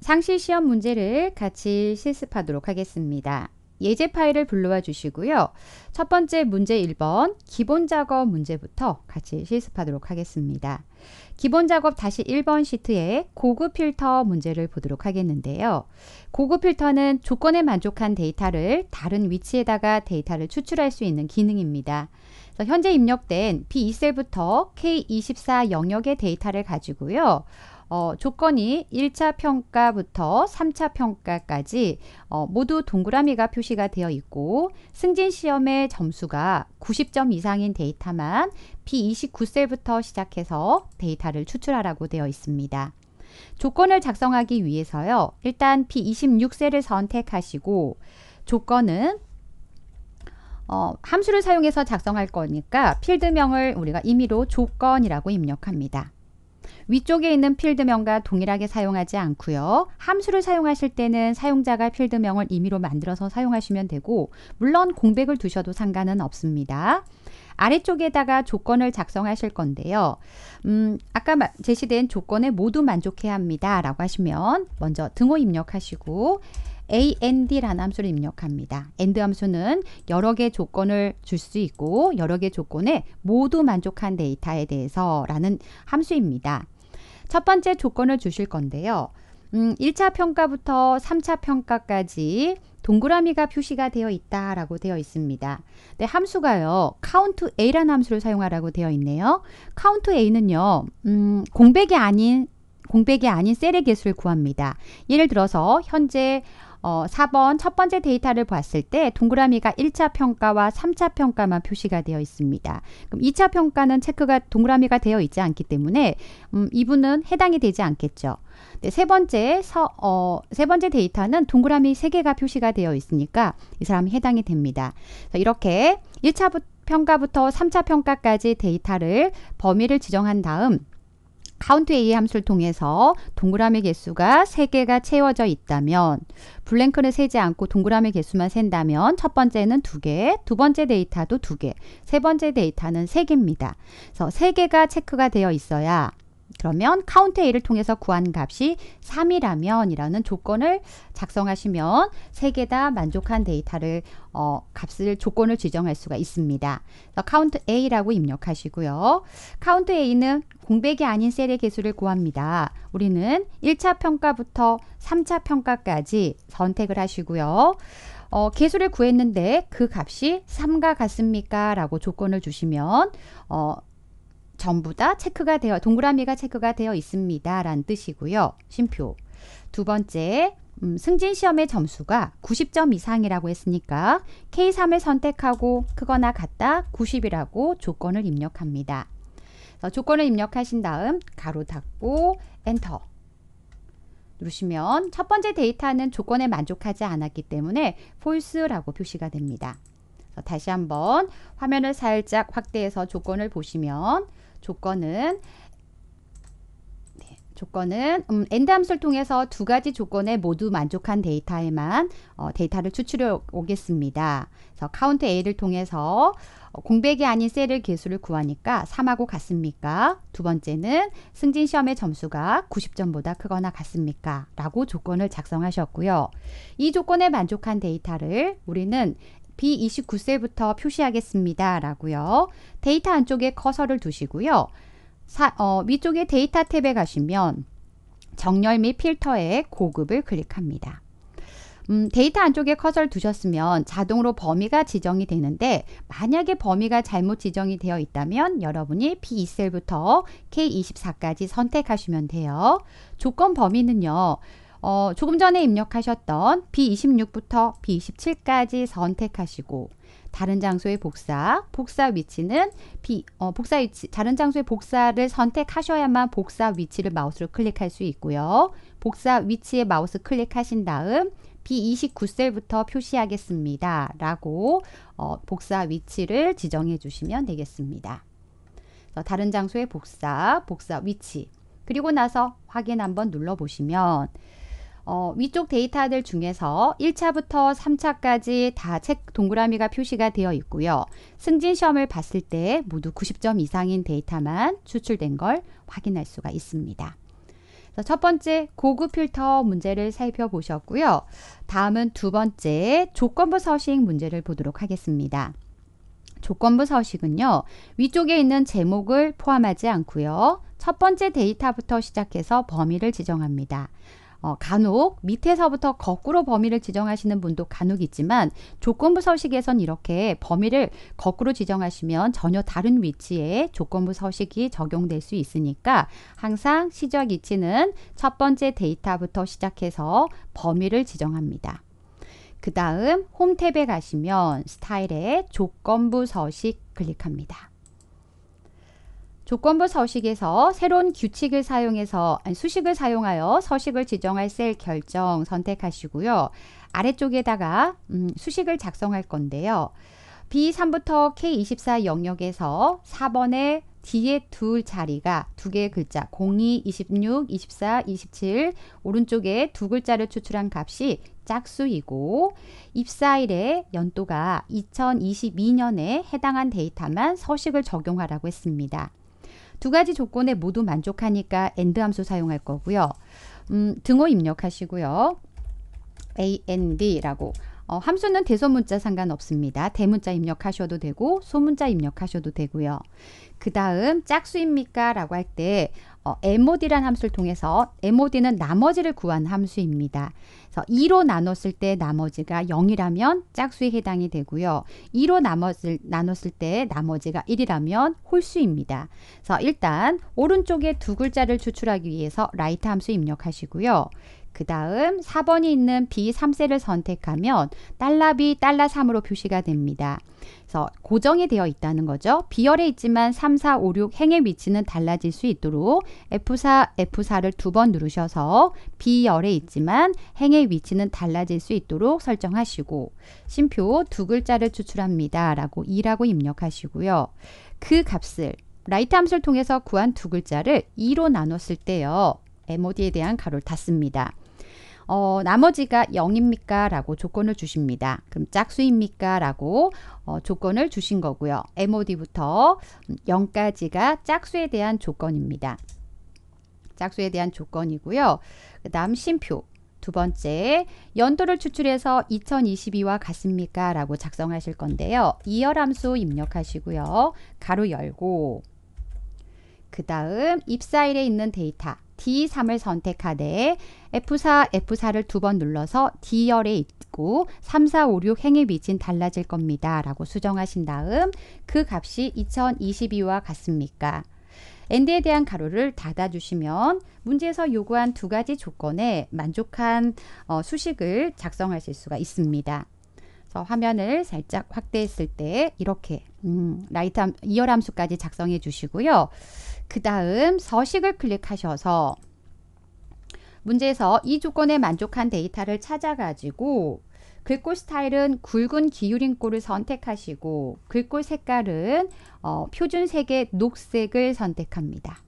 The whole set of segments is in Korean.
상시 시험 문제를 같이 실습하도록 하겠습니다. 예제 파일을 불러와 주시고요. 첫 번째 문제 1번 기본 작업 문제부터 같이 실습하도록 하겠습니다. 기본 작업 다시 1번 시트에 고급 필터 문제를 보도록 하겠는데요. 고급 필터는 조건에 만족한 데이터를 다른 위치에다가 데이터를 추출할 수 있는 기능입니다. 현재 입력된 B2셀부터 K24 영역의 데이터를 가지고요. 어, 조건이 1차 평가부터 3차 평가까지 어, 모두 동그라미가 표시가 되어 있고 승진 시험의 점수가 90점 이상인 데이터만 P29셀부터 시작해서 데이터를 추출하라고 되어 있습니다. 조건을 작성하기 위해서요. 일단 P26셀을 선택하시고 조건은 어, 함수를 사용해서 작성할 거니까 필드명을 우리가 임의로 조건이라고 입력합니다. 위쪽에 있는 필드명과 동일하게 사용하지 않고요. 함수를 사용하실 때는 사용자가 필드명을 임의로 만들어서 사용하시면 되고 물론 공백을 두셔도 상관은 없습니다. 아래쪽에다가 조건을 작성하실 건데요. 음, 아까 제시된 조건에 모두 만족해야 합니다. 라고 하시면 먼저 등호 입력하시고 AND라는 함수를 입력합니다. AND 함수는 여러 개 조건을 줄 수 있고 여러 개 조건에 모두 만족한 데이터에 대해서 라는 함수입니다. 첫 번째 조건을 주실 건데요. 음, 1차 평가부터 3차 평가까지 동그라미가 표시가 되어 있다라고 되어 있습니다. 근 네, 함수가요. count a라는 함수를 사용하라고 되어 있네요. count a는요. 음, 공백이 아닌 공백이 아닌 셀의 개수를 구합니다. 예를 들어서 현재 어, 4번 첫 번째 데이터를 봤을 때 동그라미가 1차 평가와 3차 평가만 표시가 되어 있습니다. 그럼 2차 평가는 체크가 동그라미가 되어 있지 않기 때문에 음, 이분은 해당이 되지 않겠죠. 네, 세 번째 서, 어, 세 번째 데이터는 동그라미 3개가 표시가 되어 있으니까 이 사람이 해당이 됩니다. 그래서 이렇게 1차 평가부터 3차 평가까지 데이터를 범위를 지정한 다음 카운트 a 함수를 통해서 동그라미 개수가 3개가 채워져 있다면 블랭크를 세지 않고 동그라미 개수만 센다면 첫 번째는 2개, 두 번째 데이터도 2개, 세 번째 데이터는 3개입니다. 그래서 3개가 체크가 되어 있어야 그러면 카운트 A를 통해서 구한 값이 3이라면 이라는 조건을 작성하시면 3개다 만족한 데이터를 어, 값을 조건을 지정할 수가 있습니다. 카운트 A라고 입력하시고요. 카운트 A는 공백이 아닌 셀의 개수를 구합니다. 우리는 1차 평가부터 3차 평가까지 선택을 하시고요. 어, 개수를 구했는데 그 값이 3과 같습니까? 라고 조건을 주시면 어, 전부 다 체크가 되어 동그라미가 체크가 되어 있습니다. 라는 뜻이고요. 쉼표. 두 번째 음, 승진 시험의 점수가 90점 이상이라고 했으니까 K3을 선택하고 크거나 같다 90이라고 조건을 입력합니다. 조건을 입력하신 다음 가로 닫고 엔터 누르시면 첫 번째 데이터는 조건에 만족하지 않았기 때문에 false라고 표시가 됩니다. 다시 한번 화면을 살짝 확대해서 조건을 보시면 조건은 네, 조건은 음, 엔드 함수를 통해서 두 가지 조건에 모두 만족한 데이터에만 어, 데이터를 추출해 오겠습니다. 그래서 카운트 a를 통해서 어, 공백이 아닌 셀의 개수를 구하니까 3하고 같습니까? 두 번째는 승진 시험의 점수가 90점보다 크거나 같습니까? 라고 조건을 작성하셨고요. 이 조건에 만족한 데이터를 우리는 B29셀부터 표시하겠습니다. 라고요. 데이터 안쪽에 커서를 두시고요. 사, 어, 위쪽에 데이터 탭에 가시면 정렬 및필터에 고급을 클릭합니다. 음, 데이터 안쪽에 커서를 두셨으면 자동으로 범위가 지정이 되는데 만약에 범위가 잘못 지정이 되어 있다면 여러분이 B2셀부터 K24까지 선택하시면 돼요. 조건 범위는요. 어, 조금 전에 입력하셨던 B26부터 B27까지 선택하시고 다른 장소의 복사, 복사 위치는 B, 어, 복사 위치, 다른 장소의 복사를 선택하셔야만 복사 위치를 마우스로 클릭할 수 있고요. 복사 위치에 마우스 클릭하신 다음 B29셀부터 표시하겠습니다. 라고 어, 복사 위치를 지정해 주시면 되겠습니다. 다른 장소의 복사, 복사 위치, 그리고 나서 확인 한번 눌러보시면 어, 위쪽 데이터들 중에서 1차부터 3차까지 다 책 동그라미가 표시가 되어 있고요. 승진 시험을 봤을 때 모두 90점 이상인 데이터만 추출된 걸 확인할 수가 있습니다. 첫 번째 고급 필터 문제를 살펴보셨고요. 다음은 두 번째 조건부 서식 문제를 보도록 하겠습니다. 조건부 서식은요. 위쪽에 있는 제목을 포함하지 않고요. 첫 번째 데이터부터 시작해서 범위를 지정합니다. 어, 간혹 밑에서부터 거꾸로 범위를 지정하시는 분도 간혹 있지만 조건부 서식에선 이렇게 범위를 거꾸로 지정하시면 전혀 다른 위치에 조건부 서식이 적용될 수 있으니까 항상 시작위치는첫 번째 데이터부터 시작해서 범위를 지정합니다. 그 다음 홈 탭에 가시면 스타일에 조건부 서식 클릭합니다. 조건부 서식에서 새로운 규칙을 사용해서 아니, 수식을 사용하여 서식을 지정할 셀 결정 선택하시고요. 아래쪽에다가 음, 수식을 작성할 건데요. B3부터 K24 영역에서 4번에 뒤에 두 자리가 두 개의 글자 02, 26, 24, 27 오른쪽에 두 글자를 추출한 값이 짝수이고 입사일의 연도가 2022년에 해당한 데이터만 서식을 적용하라고 했습니다. 두 가지 조건에 모두 만족하니까 AND 함수 사용할 거고요. 음, 등호 입력하시고요. AND라고 어, 함수는 대소문자 상관없습니다. 대문자 입력하셔도 되고 소문자 입력하셔도 되고요. 그 다음 짝수입니까? 라고 할때 어, mod란 함수를 통해서 mod는 나머지를 구한 함수입니다. 그래서 2로 나눴을 때 나머지가 0이라면 짝수에 해당이 되고요. 2로 나눴을, 나눴을 때 나머지가 1이라면 홀수입니다. 그래서 일단 오른쪽에 두 글자를 추출하기 위해서 라이트 함수 입력하시고요. 그 다음 4번이 있는 B3셀을 선택하면 달러 비 달러 3으로 표시가 됩니다. 그래서 고정이 되어 있다는 거죠. B열에 있지만 3, 4, 5, 6 행의 위치는 달라질 수 있도록 F4, F4를 두 번 누르셔서 B열에 있지만 행의 위치는 달라질 수 있도록 설정하시고 심표 두 글자를 추출합니다. 라고 2라고 입력하시고요. 그 값을 라이트 함수를 통해서 구한 두 글자를 2로 나눴을 때요. MOD에 대한 가로를 닫습니다. 어, 나머지가 0입니까? 라고 조건을 주십니다. 그럼 짝수입니까? 라고 어, 조건을 주신 거고요. MOD부터 0까지가 짝수에 대한 조건입니다. 짝수에 대한 조건이고요. 그 다음 심표 두 번째, 연도를 추출해서 2022와 같습니까? 라고 작성하실 건데요. 이열함수 입력하시고요. 가로 열고 그 다음 입사일에 있는 데이터 D3을 선택하되 F4, F4를 두 번 눌러서 D열에 있고 3, 4, 5, 6 행의 위치는 달라질 겁니다. 라고 수정하신 다음 그 값이 2022와 같습니까? 엔드에 대한 가로를 닫아주시면 문제에서 요구한 두 가지 조건에 만족한 어, 수식을 작성하실 수가 있습니다. 그래서 화면을 살짝 확대했을 때 이렇게 음, 라이트 함, 이열 함수까지 작성해 주시고요. 그 다음 서식을 클릭하셔서 문제에서 이 조건에 만족한 데이터를 찾아가지고 글꼴 스타일은 굵은 기울임꼴을 선택하시고 글꼴 색깔은 어, 표준색의 녹색을 선택합니다.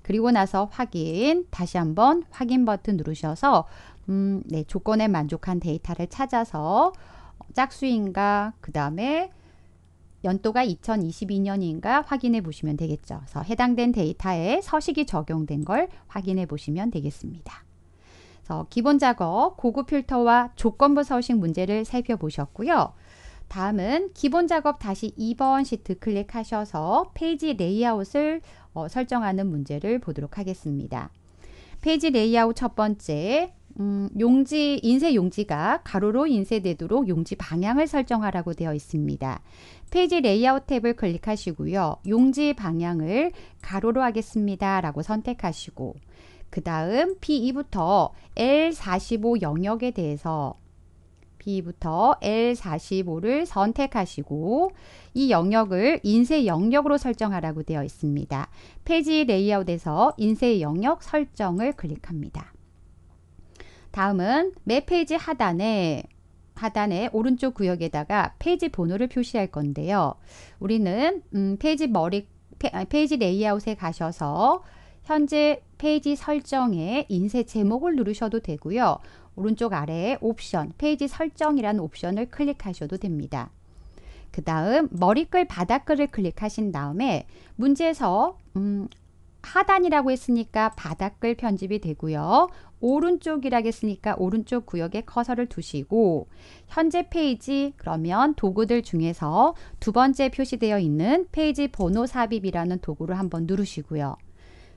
그리고 나서 확인, 다시 한번 확인 버튼 누르셔서 음, 네, 조건에 만족한 데이터를 찾아서 짝수인가, 그 다음에 연도가 2022년인가 확인해 보시면 되겠죠. 그래서 해당된 데이터에 서식이 적용된 걸 확인해 보시면 되겠습니다. 그래서 기본 작업, 고급 필터와 조건부 서식 문제를 살펴보셨고요. 다음은 기본 작업 다시 2번 시트 클릭하셔서 페이지 레이아웃을 어, 설정하는 문제를 보도록 하겠습니다. 페이지 레이아웃 첫 번째, 음, 용지 인쇄 용지가 가로로 인쇄되도록 용지 방향을 설정하라고 되어 있습니다. 페이지 레이아웃 탭을 클릭하시고요. 용지 방향을 가로로 하겠습니다. 라고 선택하시고 그 다음 B2부터 L45 영역에 대해서 B부터 L45를 선택하시고 이 영역을 인쇄 영역으로 설정하라고 되어 있습니다. 페이지 레이아웃에서 인쇄 영역 설정을 클릭합니다. 다음은 매 페이지 하단에 하단의 오른쪽 구역에다가 페이지 번호를 표시할 건데요. 우리는 음, 페이지 머리 페이지 레이아웃에 가셔서 현재 페이지 설정에 인쇄 제목을 누르셔도 되고요. 오른쪽 아래에 옵션, 페이지 설정이라는 옵션을 클릭하셔도 됩니다. 그 다음 머리글 바닥글을 클릭하신 다음에 문제에서 음, 하단이라고 했으니까 바닥글 편집이 되고요. 오른쪽이라 겠으니까 오른쪽 구역에 커서를 두시고 현재 페이지 그러면 도구들 중에서 두 번째 표시되어 있는 페이지 번호 삽입이라는 도구를 한번 누르시고요.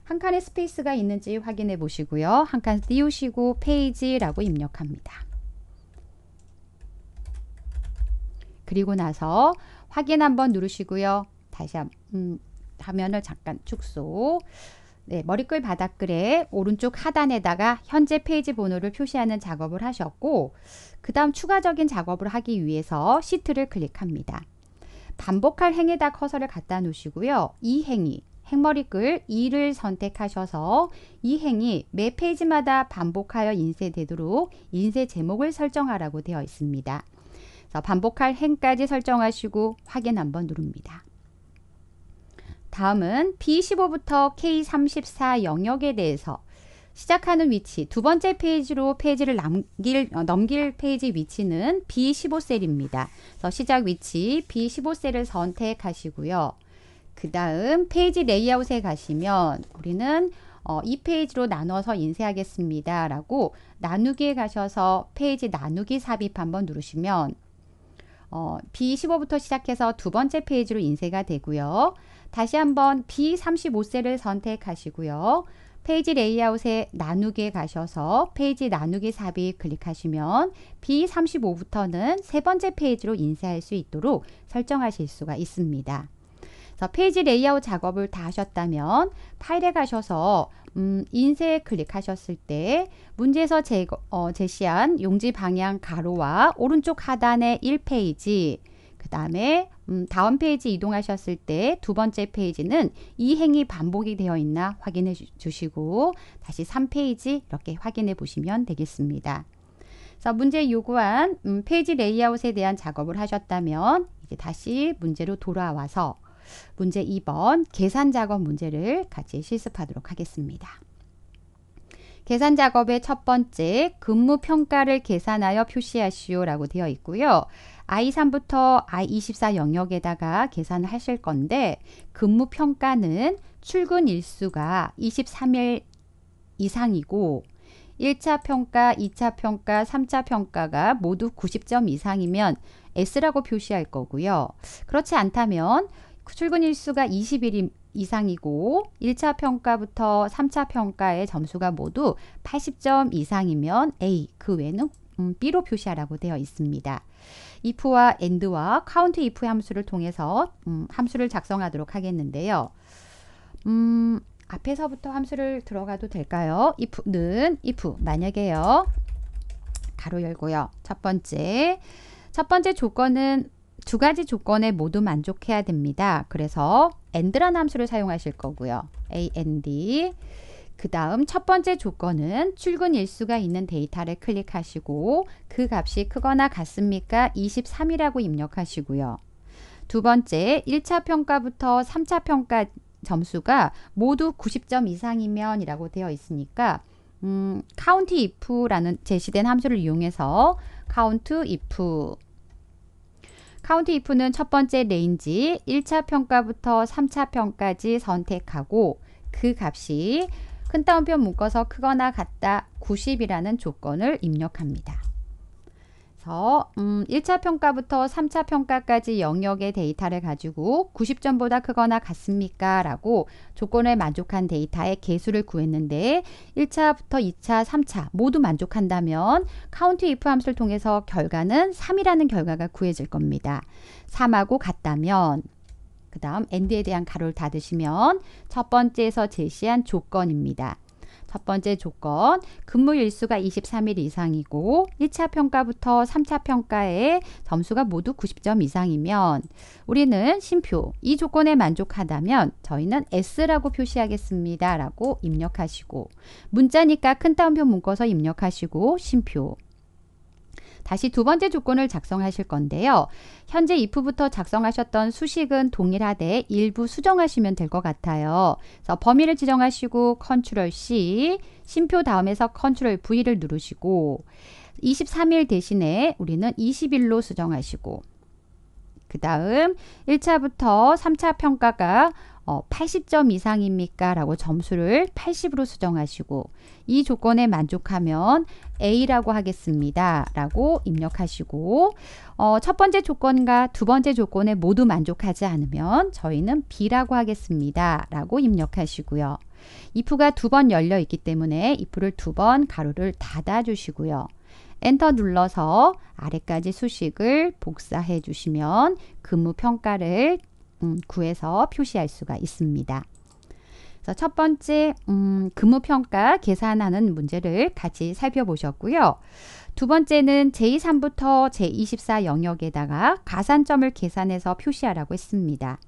한 칸의 스페이스가 있는지 확인해 보시고요. 한 칸 띄우시고 페이지라고 입력합니다. 그리고 나서 확인 한번 누르시고요. 다시 한, 음, 화면을 잠깐 축소. 네, 머리글 바닥글에 오른쪽 하단에다가 현재 페이지 번호를 표시하는 작업을 하셨고 그 다음 추가적인 작업을 하기 위해서 시트를 클릭합니다. 반복할 행에다 커서를 갖다 놓으시고요. 이 행위, 행머리글 2를 선택하셔서 이 행위 매 페이지마다 반복하여 인쇄되도록 인쇄 제목을 설정하라고 되어 있습니다. 반복할 행까지 설정하시고 확인 한번 누릅니다. 다음은 B15부터 K34 영역에 대해서 시작하는 위치, 두 번째 페이지로 페이지를 남길, 어, 넘길 페이지 위치는 B15셀입니다. 그래서 시작 위치 B15셀을 선택하시고요. 그 다음 페이지 레이아웃에 가시면 우리는 어, 이 페이지로 나눠서 인쇄하겠습니다. 라고 나누기에 가셔서 페이지 나누기 삽입 한번 누르시면 어, B15부터 시작해서 두 번째 페이지로 인쇄가 되고요. 다시 한번 B35셀을 선택하시고요. 페이지 레이아웃에 나누기에 가셔서 페이지 나누기 삽입 클릭하시면 B35부터는 세 번째 페이지로 인쇄할 수 있도록 설정하실 수가 있습니다. 그래서 페이지 레이아웃 작업을 다 하셨다면 파일에 가셔서 음, 인쇄 클릭하셨을 때 문제에서 제, 어, 제시한 용지 방향 가로와 오른쪽 하단에 1페이지 그 다음에 음, 다음 페이지 이동하셨을 때 두 번째 페이지는 이 행이 반복이 되어 있나 확인해 주시고 다시 3페이지 이렇게 확인해 보시면 되겠습니다. 자, 문제 요구한 음, 페이지 레이아웃에 대한 작업을 하셨다면 이제 다시 문제로 돌아와서 문제 2번 계산 작업 문제를 같이 실습하도록 하겠습니다. 계산 작업의 첫 번째 근무 평가를 계산하여 표시하시오라고 되어 있고요. I3부터 I24 영역에다가 계산을 하실 건데 근무 평가는 출근 일수가 23일 이상이고 1차 평가, 2차 평가, 3차 평가가 모두 90점 이상이면 S라고 표시할 거고요. 그렇지 않다면 출근 일수가 20일 이상이고 1차 평가부터 3차 평가의 점수가 모두 80점 이상이면 A, 그 외는 에 음, B로 표시하라고 되어 있습니다. if와 and와 countif 함수를 통해서 음, 함수를 작성하도록 하겠는데요. 음, 앞에서부터 함수를 들어가도 될까요? if는 if 만약에요. 가로 열고요. 첫 번째 첫 번째 조건은 두 가지 조건에 모두 만족해야 됩니다. 그래서 and라는 함수를 사용하실 거고요. and 그 다음 첫 번째 조건은 출근 일수가 있는 데이터를 클릭하시고 그 값이 크거나 같습니까? 23이라고 입력하시고요. 두 번째 1차 평가부터 3차 평가 점수가 모두 90점 이상이면 이라고 되어 있으니까 음, 카운트 if라는 제시된 함수를 이용해서 카운트 if 카운트 if는 첫 번째 레인지 1차 평가부터 3차 평까지 선택하고 그 값이 큰 따옴표 묶어서 크거나 같다 90이라는 조건을 입력합니다. 그래서 음, 1차 평가부터 3차 평가까지 영역의 데이터를 가지고 90점보다 크거나 같습니까? 라고 조건에 만족한 데이터의 개수를 구했는데 1차부터 2차, 3차 모두 만족한다면 카운트 if 함수를 통해서 결과는 3이라는 결과가 구해질 겁니다. 3하고 같다면 그 다음 and에 대한 가로를 닫으시면 첫 번째에서 제시한 조건입니다. 첫 번째 조건, 근무 일수가 23일 이상이고 1차 평가부터 3차 평가에 점수가 모두 90점 이상이면 우리는 심표, 이 조건에 만족하다면 저희는 S라고 표시하겠습니다. 라고 입력하시고 문자니까 큰 따옴표 묶어서 입력하시고 심표, 다시 두 번째 조건을 작성하실 건데요. 현재 if부터 작성하셨던 수식은 동일하되 일부 수정하시면 될 것 같아요. 그래서 범위를 지정하시고 컨트롤 C, 심표 다음에서 컨트롤 V를 누르시고 23일 대신에 우리는 20일로 수정하시고 그 다음 1차부터 3차 평가가 어, 80점 이상입니까? 라고 점수를 80으로 수정하시고 이 조건에 만족하면 A라고 하겠습니다. 라고 입력하시고 어, 첫 번째 조건과 두 번째 조건에 모두 만족하지 않으면 저희는 B라고 하겠습니다. 라고 입력하시고요. if가 두 번 열려 있기 때문에 if를 두 번 가로를 닫아 주시고요. 엔터 눌러서 아래까지 수식을 복사해 주시면 근무 평가를 음, 구해서 표시할 수가 있습니다. 그래서 첫 번째 음, 근무평가 계산하는 문제를 같이 살펴보셨고요. 두 번째는 제23부터 제24 영역에다가 가산점을 계산해서 표시하라고 했습니다.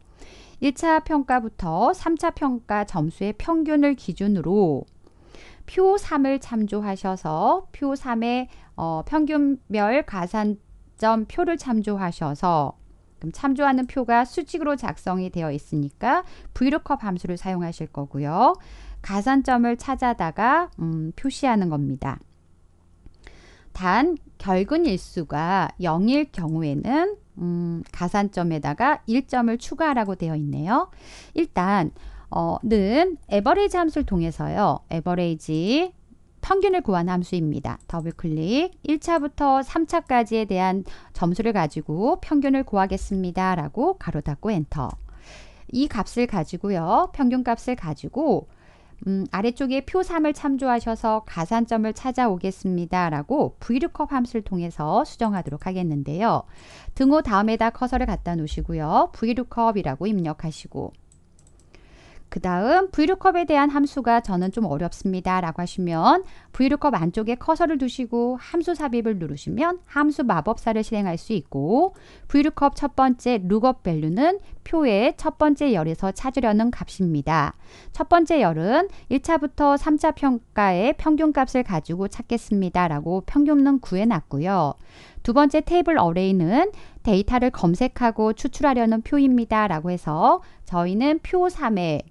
1차 평가부터 3차 평가 점수의 평균을 기준으로 표 3을 참조하셔서 표 3의 어, 평균별 가산점 표를 참조하셔서 그럼 참조하는 표가 수직으로 작성이 되어 있으니까 브이로 o 함수를 사용하실 거고요. 가산점을 찾아다가 음, 표시하는 겁니다. 단 결근 일수가 0일 경우에는 음, 가산점에다가 1점을 추가하라고 되어 있네요. 일단 어, 는 에버레이지 함수를 통해서요. 에버레이지 평균을 구한 함수입니다. 더블 클릭 1차부터 3차까지에 대한 점수를 가지고 평균을 구하겠습니다. 라고 가로 닫고 엔터 이 값을 가지고요. 평균 값을 가지고 음, 아래쪽에 표 3을 참조하셔서 가산점을 찾아오겠습니다. 라고 vlookup 함수를 통해서 수정하도록 하겠는데요. 등호 다음에다 커서를 갖다 놓으시고요. vlookup이라고 입력하시고 그 다음 VLOOKUP에 대한 함수가 저는 좀 어렵습니다 라고 하시면 VLOOKUP 안쪽에 커서를 두시고 함수 삽입을 누르시면 함수 마법사를 실행할 수 있고 VLOOKUP 첫 번째 룩업 밸류는 표의 첫 번째 열에서 찾으려는 값입니다. 첫 번째 열은 1차부터 3차 평가의 평균값을 가지고 찾겠습니다 라고 평균은 구해놨고요. 두 번째 테이블 어레이는 데이터를 검색하고 추출하려는 표입니다 라고 해서 저희는 표 3에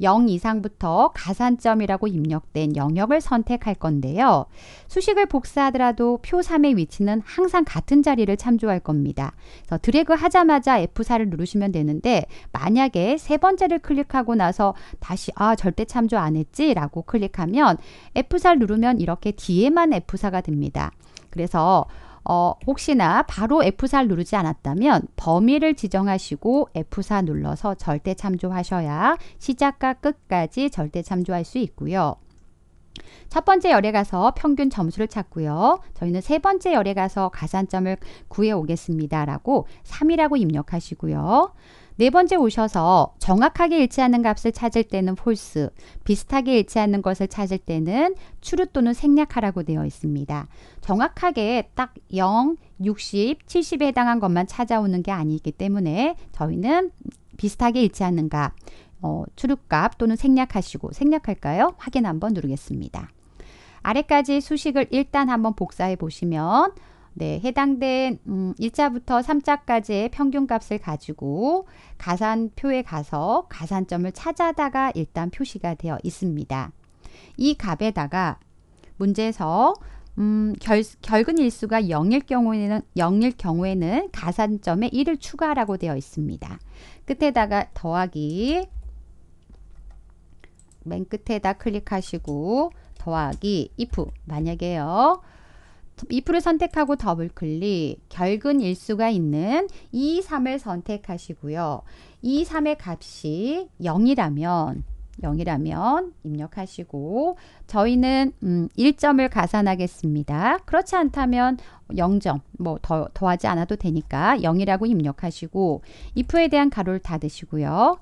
0 이상부터 가산점이라고 입력된 영역을 선택할 건데요. 수식을 복사하더라도 표 3의 위치는 항상 같은 자리를 참조할 겁니다. 그래서 드래그 하자마자 F4를 누르시면 되는데 만약에 세 번째를 클릭하고 나서 다시 아 절대 참조 안 했지 라고 클릭하면 F4를 누르면 이렇게 뒤에만 F4가 됩니다. 그래서 어, 혹시나 바로 F4를 누르지 않았다면 범위를 지정하시고 F4 눌러서 절대 참조하셔야 시작과 끝까지 절대 참조할 수 있고요. 첫 번째 열에 가서 평균 점수를 찾고요. 저희는 세 번째 열에 가서 가산점을 구해 오겠습니다. 라고 3이라고 입력하시고요. 네 번째 오셔서 정확하게 일치하는 값을 찾을 때는 false, 비슷하게 일치하는 것을 찾을 때는 true 또는 생략하라고 되어 있습니다. 정확하게 딱 0, 60, 70에 해당한 것만 찾아오는 게 아니기 때문에 저희는 비슷하게 일치하는 값, 어, true 값 또는 생략하시고 생략할까요? 확인 한번 누르겠습니다. 아래까지 수식을 일단 한번 복사해 보시면 네, 해당된 음, 1자부터 3자까지의 평균값을 가지고 가산표에 가서 가산점을 찾아다가 일단 표시가 되어 있습니다. 이 값에다가 문제에서 음, 결, 결근 일수가 0일 경우에는 0일 경우에는 가산점에 1을 추가라고 하 되어 있습니다. 끝에다가 더하기 맨 끝에다 클릭하시고 더하기 if 만약에요. if를 선택하고 더블 클릭, 결근 일수가 있는 2, 3을 선택하시고요. 2, 3의 값이 0이라면 0이라면 입력하시고 저희는 음, 1점을 가산하겠습니다. 그렇지 않다면 0점 뭐 더, 더하지 않아도 되니까 0이라고 입력하시고 if에 대한 가로를 닫으시고요.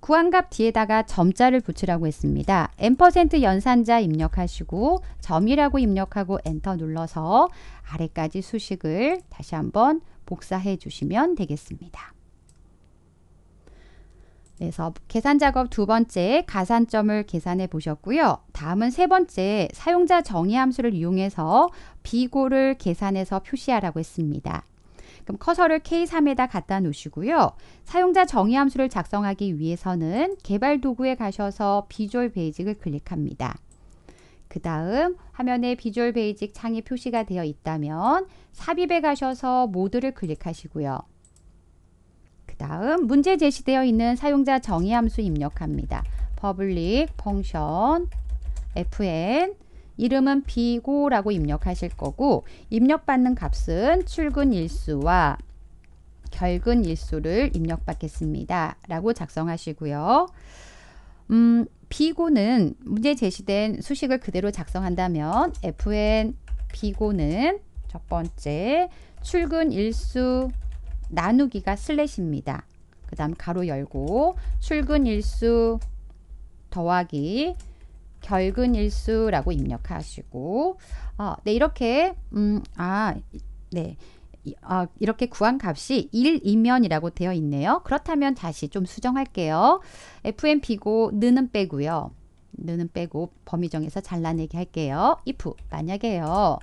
구한값 뒤에다가 점자를 붙이라고 했습니다. n% 연산자 입력하시고 점이라고 입력하고 엔터 눌러서 아래까지 수식을 다시 한번 복사해 주시면 되겠습니다. 그래서 계산 작업 두 번째 가산점을 계산해 보셨고요. 다음은 세 번째 사용자 정의 함수를 이용해서 비고를 계산해서 표시하라고 했습니다. 그럼 커서를 K3에다 갖다 놓으시고요. 사용자 정의 함수를 작성하기 위해서는 개발 도구에 가셔서 비주얼 베이직을 클릭합니다. 그 다음 화면에 비주얼 베이직 창이 표시가 되어 있다면 삽입에 가셔서 모드를 클릭하시고요. 그 다음 문제 제시되어 있는 사용자 정의 함수 입력합니다. public function fn 이름은 비고라고 입력하실 거고 입력받는 값은 출근 일수와 결근 일수를 입력받겠습니다. 라고 작성하시고요. 음, 비고는 문제 제시된 수식을 그대로 작성한다면 FN 비고는 첫 번째 출근 일수 나누기가 슬래시입니다. 그 다음 가로 열고 출근 일수 더하기 결근 일수라고 입력하시고 어, 네 이렇게 음, 아, 네. 어, 이렇게 구한 값이 1이면이라고 되어 있네요. 그렇다면 다시 좀 수정할게요. fmp고 는은 빼고요. 는은 빼고 범위 정해서 잘라내기 할게요. if 만약에요.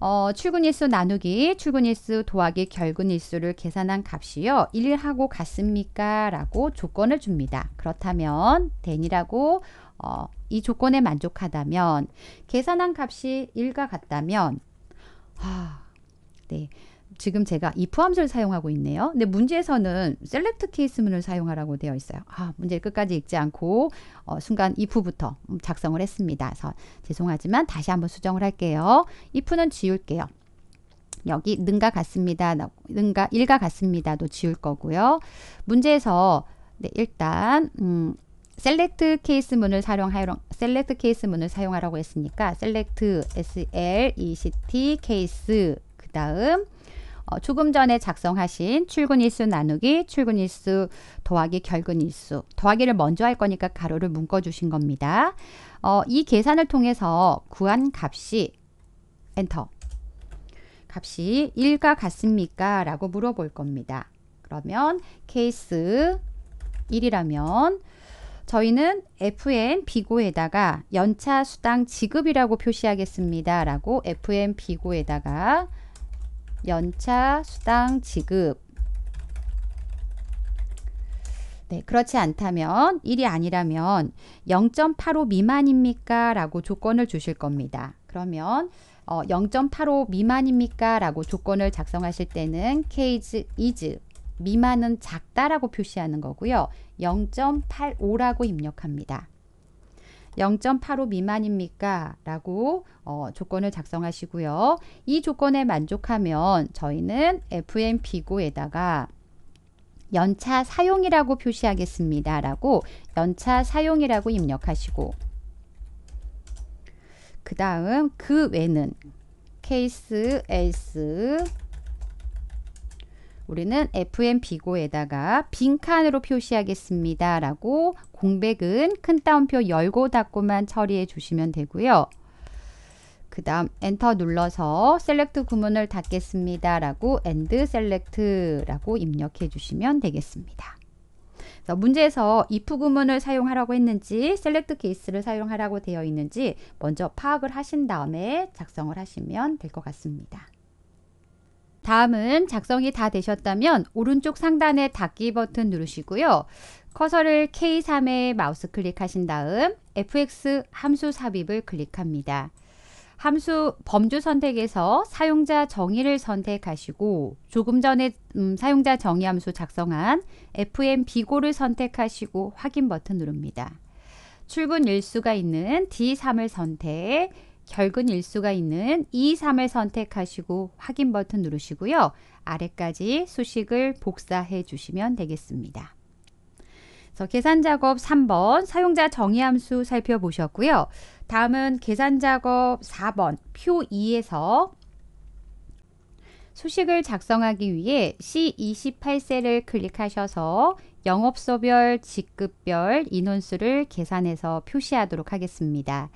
어, 출근일수 나누기 출근일수 도하기 결근일수를 계산한 값이요. 1하고 같습니까? 라고 조건을 줍니다. 그렇다면 t e n 이라고 어, 이 조건에 만족하다면 계산한 값이 1과 같다면 아, 네. 지금 제가 if 함수를 사용하고 있네요. 근데 문제에서는 셀렉트 케이스문을 사용하라고 되어 있어요. 아, 문제 끝까지 읽지 않고 어, 순간 if부터 작성을 했습니다. 그래서 죄송하지만 다시 한번 수정을 할게요. if는 지울게요. 여기 는과 같습니다. 는과 1과 같습니다도 지울 거고요. 문제에서 네, 일단 음, 셀렉트 케이스 문을 사용하라 셀렉트 케이스 문을 사용하라고 했으니까 셀렉트 S L E C T 케이스 그다음 어, 조금 전에 작성하신 출근 일수 나누기 출근 일수 더하기 결근 일수 더하기를 먼저 할 거니까 가로를 묶어 주신 겁니다. 어, 이 계산을 통해서 구한 값이 엔터 값이 1과 같습니까? 라고 물어볼 겁니다. 그러면 케이스 1이라면 저희는 FN 비고에다가 연차 수당 지급이라고 표시하겠습니다. 라고 FN 비고에다가 연차 수당 지급 네, 그렇지 않다면 1이 아니라면 0.85 미만입니까? 라고 조건을 주실 겁니다. 그러면 어, 0.85 미만입니까? 라고 조건을 작성하실 때는 case is 미만은 작다라고 표시하는 거고요. 0.85라고 입력합니다. 0.85 미만입니까? 라고 어, 조건을 작성하시고요. 이 조건에 만족하면 저희는 FM비고에다가 연차 사용이라고 표시하겠습니다. 라고 연차 사용이라고 입력하시고 그 다음 그 외는 케이스 else 우리는 FM 비고에다가 빈칸으로 표시하겠습니다. 라고 공백은 큰 따옴표 열고 닫고만 처리해 주시면 되고요. 그 다음 엔터 눌러서 셀렉트 구문을 닫겠습니다. 라고 엔드 셀렉트 라고 입력해 주시면 되겠습니다. 문제에서 if 구문을 사용하라고 했는지 셀렉트 케이스를 사용하라고 되어 있는지 먼저 파악을 하신 다음에 작성을 하시면 될 것 같습니다. 다음은 작성이 다 되셨다면 오른쪽 상단의 닫기 버튼 누르시고요. 커서를 K3에 마우스 클릭하신 다음 FX 함수 삽입을 클릭합니다. 함수 범주 선택에서 사용자 정의를 선택하시고 조금 전에 음, 사용자 정의 함수 작성한 FM 비고를 선택하시고 확인 버튼 누릅니다. 출근 일수가 있는 D3을 선택, 결근 일수가 있는 2, 3을 선택하시고 확인 버튼 누르시고요. 아래까지 수식을 복사해 주시면 되겠습니다. 그래서 계산 작업 3번 사용자 정의 함수 살펴보셨고요. 다음은 계산 작업 4번 표 2에서 수식을 작성하기 위해 C28셀을 클릭하셔서 영업소별, 직급별 인원수를 계산해서 표시하도록 하겠습니다.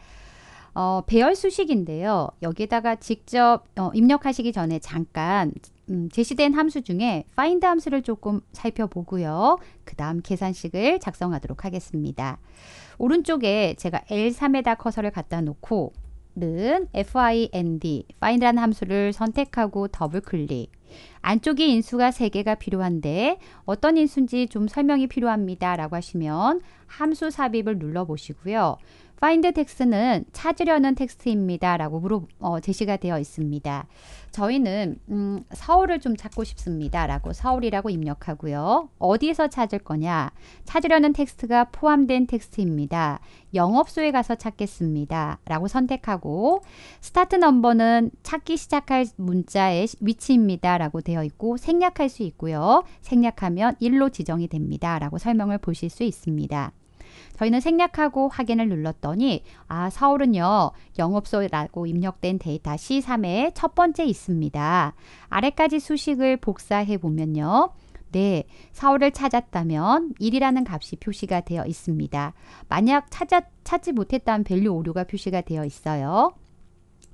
어, 배열 수식인데요. 여기에다가 직접 어, 입력하시기 전에 잠깐 음, 제시된 함수 중에 find 함수를 조금 살펴보고요. 그 다음 계산식을 작성하도록 하겠습니다. 오른쪽에 제가 L3에다 커서를 갖다 놓고 는 find, find라는 함수를 선택하고 더블 클릭. 안쪽에 인수가 3개가 필요한데 어떤 인수인지 좀 설명이 필요합니다. 라고 하시면 함수 삽입을 눌러 보시고요. find 텍스트는 찾으려는 텍스트입니다. 라고 물어, 어, 제시가 되어 있습니다. 저희는 음, 서울을 좀 찾고 싶습니다. 라고 서울이라고 입력하고요. 어디에서 찾을 거냐? 찾으려는 텍스트가 포함된 텍스트입니다. 영업소에 가서 찾겠습니다. 라고 선택하고 스타트 넘버는 찾기 시작할 문자의 위치입니다. 라고 되어 있고 생략할 수 있고요. 생략하면 1로 지정이 됩니다. 라고 설명을 보실 수 있습니다. 저희는 생략하고 확인을 눌렀더니 아 서울은요 영업소라고 입력된 데이터 c 3에첫 번째 있습니다. 아래까지 수식을 복사해 보면요. 네, 서울을 찾았다면 1이라는 값이 표시가 되어 있습니다. 만약 찾아, 찾지 못했다면 밸류 오류가 표시가 되어 있어요.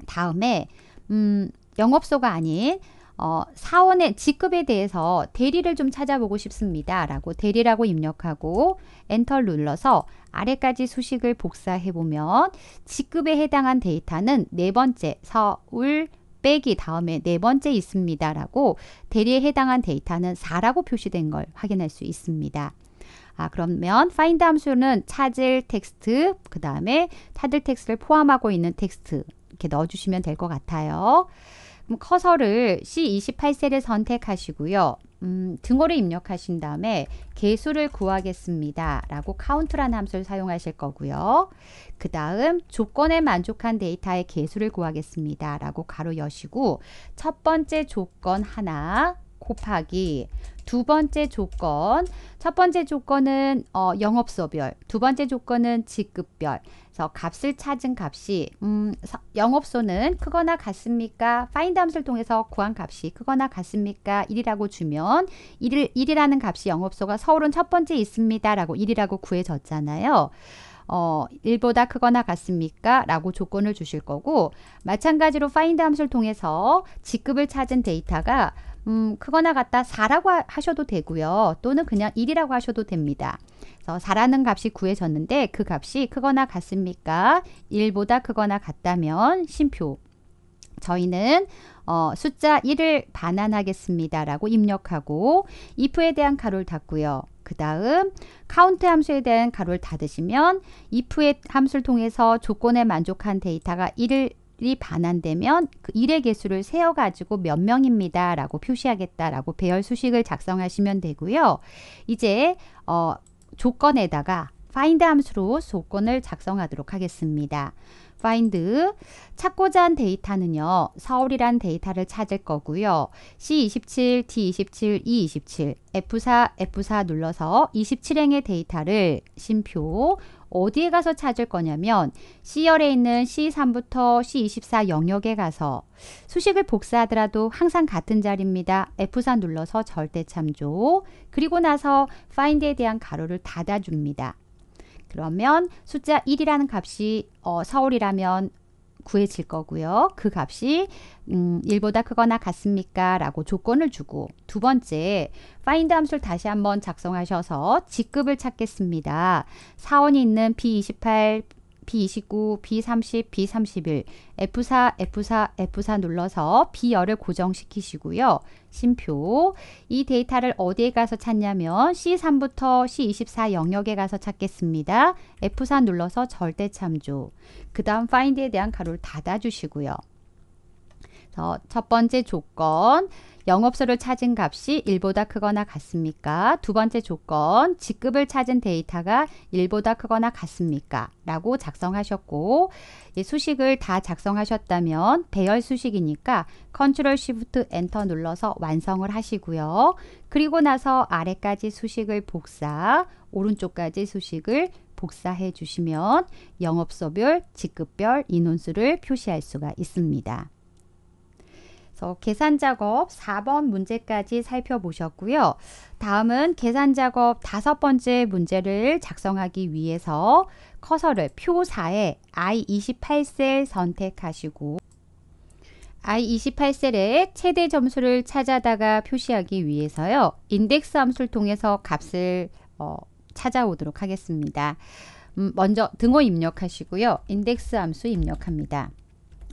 다음에 음, 영업소가 아닌 어, 사원의 직급에 대해서 대리를 좀 찾아보고 싶습니다. 라고 대리라고 입력하고 엔터 눌러서 아래까지 수식을 복사해보면 직급에 해당한 데이터는 네 번째 서울 빼기 다음에 네 번째 있습니다. 라고 대리에 해당한 데이터는 4라고 표시된 걸 확인할 수 있습니다. 아, 그러면 find 함수는 찾을 텍스트, 그 다음에 찾을 텍스트를 포함하고 있는 텍스트 이렇게 넣어주시면 될 것 같아요. 커서를 C28셀을 선택하시고요. 음, 등호를 입력하신 다음에 개수를 구하겠습니다. 라고 카운트란 함수를 사용하실 거고요. 그 다음 조건에 만족한 데이터의 개수를 구하겠습니다. 라고 가로 여시고 첫 번째 조건 하나 곱하기 두 번째 조건 첫 번째 조건은 어, 영업소별 두 번째 조건은 직급별 그래서 값을 찾은 값이 음, 영업소는 크거나 같습니까 파인 n 함수를 통해서 구한 값이 크거나 같습니까 1이라고 주면 1, 1이라는 값이 영업소가 서울은 첫 번째 있습니다 라고 1이라고 구해졌잖아요 어, 1보다 크거나 같습니까? 라고 조건을 주실 거고 마찬가지로 파인 n 함수를 통해서 직급을 찾은 데이터가 음, 크거나 같다 4라고 하셔도 되고요. 또는 그냥 1이라고 하셔도 됩니다. 그래서 4라는 값이 구해졌는데 그 값이 크거나 같습니까? 1보다 크거나 같다면 심표. 저희는 어, 숫자 1을 반환하겠습니다. 라고 입력하고 if에 대한 가로를 닫고요. 그 다음 카운트 함수에 대한 가로를 닫으시면 if 의 함수를 통해서 조건에 만족한 데이터가 1을 이 반환되면 그 일의 개수를 세어 가지고 몇 명입니다라고 표시하겠다라고 배열 수식을 작성하시면 되고요. 이제 어, 조건에다가 find 함수로 조건을 작성하도록 하겠습니다. find 찾고자 한 데이터는요. 서울이란 데이터를 찾을 거고요. C27, D27, E27, F4, F4 눌러서 27행의 데이터를 심표 어디에 가서 찾을 거냐면 C열에 있는 C3부터 C24 영역에 가서 수식을 복사하더라도 항상 같은 자리입니다. F4 눌러서 절대 참조 그리고 나서 find에 대한 가로를 닫아줍니다. 그러면 숫자 1이라는 값이 어, 서울이라면 구해질 거고요. 그 값이 음, 1보다 크거나 같습니까? 라고 조건을 주고 두 번째, find 함수를 다시 한번 작성하셔서 직급을 찾겠습니다. 사원이 있는 P28 B29, B30, B31, F4, F4, F4 눌러서 B열을 고정시키시고요. 심표. 이 데이터를 어디에 가서 찾냐면 C3부터 C24 영역에 가서 찾겠습니다. F4 눌러서 절대 참조. 그 다음 find에 대한 가로를 닫아주시고요. 어, 첫 번째 조건 영업소를 찾은 값이 1보다 크거나 같습니까? 두 번째 조건, 직급을 찾은 데이터가 1보다 크거나 같습니까? 라고 작성하셨고 예, 수식을 다 작성하셨다면 배열 수식이니까 컨트롤 쉬프트 엔터 눌러서 완성을 하시고요. 그리고 나서 아래까지 수식을 복사, 오른쪽까지 수식을 복사해 주시면 영업소별, 직급별 인원수를 표시할 수가 있습니다. 그래서 계산 작업 4번 문제까지 살펴보셨고요. 다음은 계산 작업 다섯 번째 문제를 작성하기 위해서 커서를 표 4에 I28셀 선택하시고 I28셀의 최대 점수를 찾아다가 표시하기 위해서요. 인덱스 함수를 통해서 값을 어, 찾아오도록 하겠습니다. 음, 먼저 등호 입력하시고요. 인덱스 함수 입력합니다.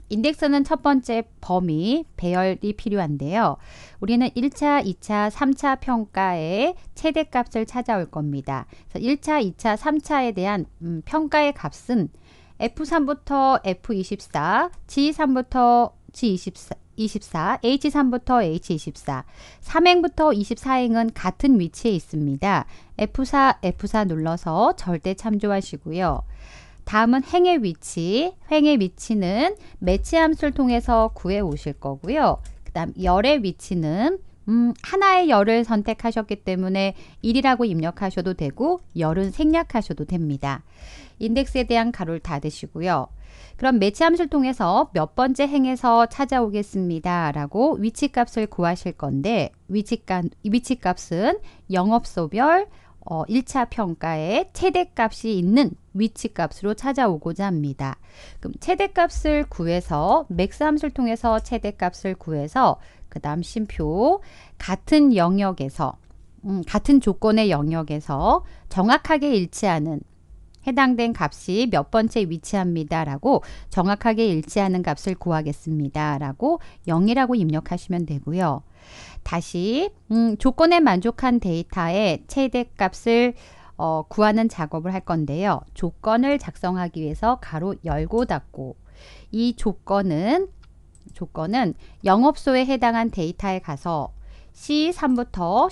인덱스는 첫 번째 범위, 배열이 필요한데요. 우리는 1차, 2차, 3차 평가의 최대값을 찾아올 겁니다. 그래서 1차, 2차, 3차에 대한 음, 평가의 값은 F3부터 F24, G3부터 G24, 24, H3부터 H24, 3행부터 24행은 같은 위치에 있습니다. F4, F4 눌러서 절대 참조하시고요. 다음은 행의 위치. 행의 위치는 매치 함수를 통해서 구해 오실 거고요. 그 다음 열의 위치는 음, 하나의 열을 선택하셨기 때문에 1이라고 입력하셔도 되고 열은 생략하셔도 됩니다. 인덱스에 대한 가로를 닫으시고요. 그럼 매치 함수를 통해서 몇 번째 행에서 찾아오겠습니다. 라고 위치값을 구하실 건데 위치값, 위치값은 영업소별, 어, 1차 평가에 최대값이 있는 위치값으로 찾아오고자 합니다. 그럼 최대값을 구해서 맥스함수를 통해서 최대값을 구해서 그 다음 심표 같은 영역에서 음, 같은 조건의 영역에서 정확하게 일치하는 해당된 값이 몇 번째 위치합니다. 라고 정확하게 일치하는 값을 구하겠습니다. 라고 0이라고 입력하시면 되고요. 다시 음, 조건에 만족한 데이터의 최대값을 어, 구하는 작업을 할 건데요. 조건을 작성하기 위해서 가로 열고 닫고 이 조건은 조건은 영업소에 해당한 데이터에 가서 C3부터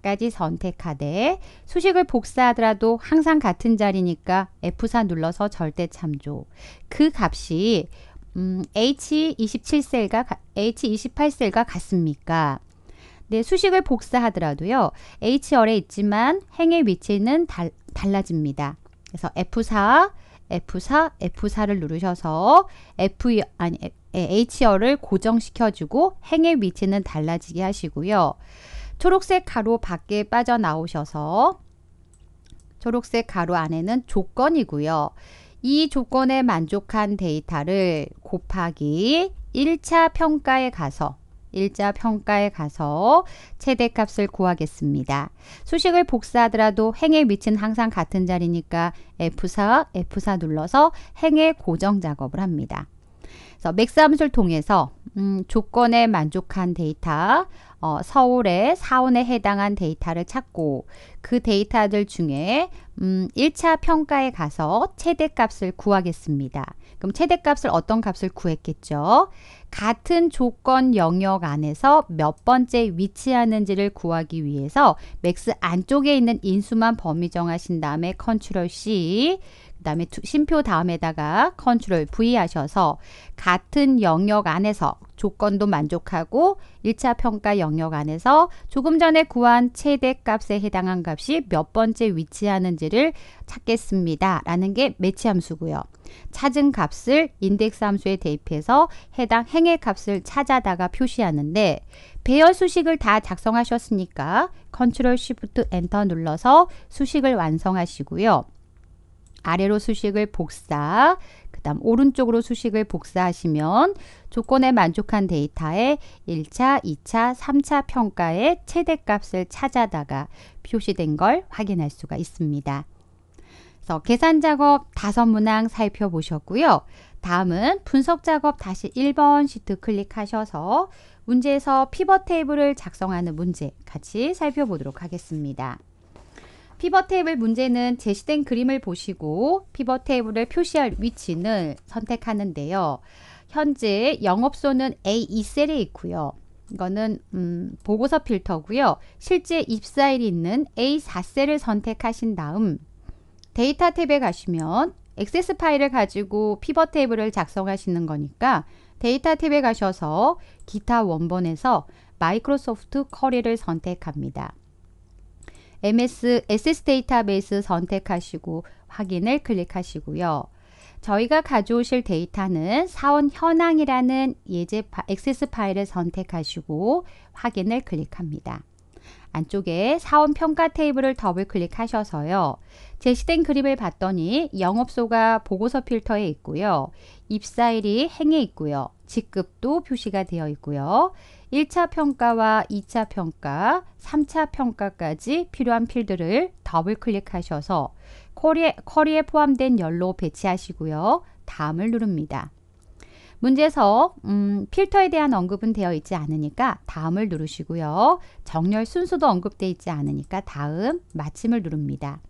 C24까지 선택하되 수식을 복사하더라도 항상 같은 자리니까 F4 눌러서 절대 참조. 그 값이 음, H27셀과 H28셀과 같습니까? 네, 수식을 복사하더라도요. H열에 있지만 행의 위치는 달, 달라집니다. 그래서 F4 F4, F4를 누르셔서 F 아니 HR을 고정시켜주고 행의 위치는 달라지게 하시고요. 초록색 가로 밖에 빠져나오셔서 초록색 가로 안에는 조건이고요. 이 조건에 만족한 데이터를 곱하기 1차 평가에 가서 일자 평가에 가서 최대값을 구하겠습니다. 수식을 복사하더라도 행의 위치는 항상 같은 자리니까 F4, F4 눌러서 행의 고정 작업을 합니다. 그래서 맥스 함수를 통해서 음, 조건에 만족한 데이터, 어, 서울의 사원에 해당한 데이터를 찾고 그 데이터들 중에 음, 1차 평가에 가서 최대값을 구하겠습니다. 그럼 최대값을 어떤 값을 구했겠죠? 같은 조건 영역 안에서 몇 번째 위치하는지를 구하기 위해서 맥스 안쪽에 있는 인수만 범위 정하신 다음에 컨트롤 C 그 다음에 심표 다음에다가 컨트롤 V 하셔서 같은 영역 안에서 조건도 만족하고 1차 평가 영역 안에서 조금 전에 구한 최대값에 해당한 값이 몇 번째 위치하는지를 찾겠습니다. 라는 게 매치 함수고요. 찾은 값을 인덱스 함수에 대입해서 해당 행의 값을 찾아다가 표시하는데 배열 수식을 다 작성하셨으니까 컨트롤 쉬프트 엔터 눌러서 수식을 완성하시고요. 아래로 수식을 복사, 그 다음 오른쪽으로 수식을 복사하시면 조건에 만족한 데이터의 1차, 2차, 3차 평가의 최대값을 찾아다가 표시된 걸 확인할 수가 있습니다. 그래서 계산 작업 다섯 문항 살펴보셨고요. 다음은 분석 작업 다시 1번 시트 클릭하셔서 문제에서 피벗 테이블을 작성하는 문제 같이 살펴보도록 하겠습니다. 피벗 테이블 문제는 제시된 그림을 보시고 피벗 테이블을 표시할 위치는 선택하는데요. 현재 영업소는 A2셀에 e 있고요. 이거는 음, 보고서 필터고요. 실제 입사일이 있는 A4셀을 e 선택하신 다음 데이터 탭에 가시면 액세스 파일을 가지고 피벗 테이블을 작성하시는 거니까 데이터 탭에 가셔서 기타 원본에서 마이크로소프트 커리를 선택합니다. MS SS 데이터베이스 선택하시고 확인을 클릭하시고요. 저희가 가져오실 데이터는 사원 현황이라는 예제 파, 액세스 파일을 선택하시고 확인을 클릭합니다. 안쪽에 사원 평가 테이블을 더블 클릭하셔서요. 제시된 그림을 봤더니 영업소가 보고서 필터에 있고요. 입사일이 행에 있고요. 직급도 표시가 되어 있고요. 1차 평가와 2차 평가, 3차 평가까지 필요한 필드를 더블 클릭하셔서 커리에, 커리에 포함된 열로 배치하시고요. 다음을 누릅니다. 문제에서 음, 필터에 대한 언급은 되어 있지 않으니까 다음을 누르시고요. 정렬 순서도 언급되어 있지 않으니까 다음 마침을 누릅니다.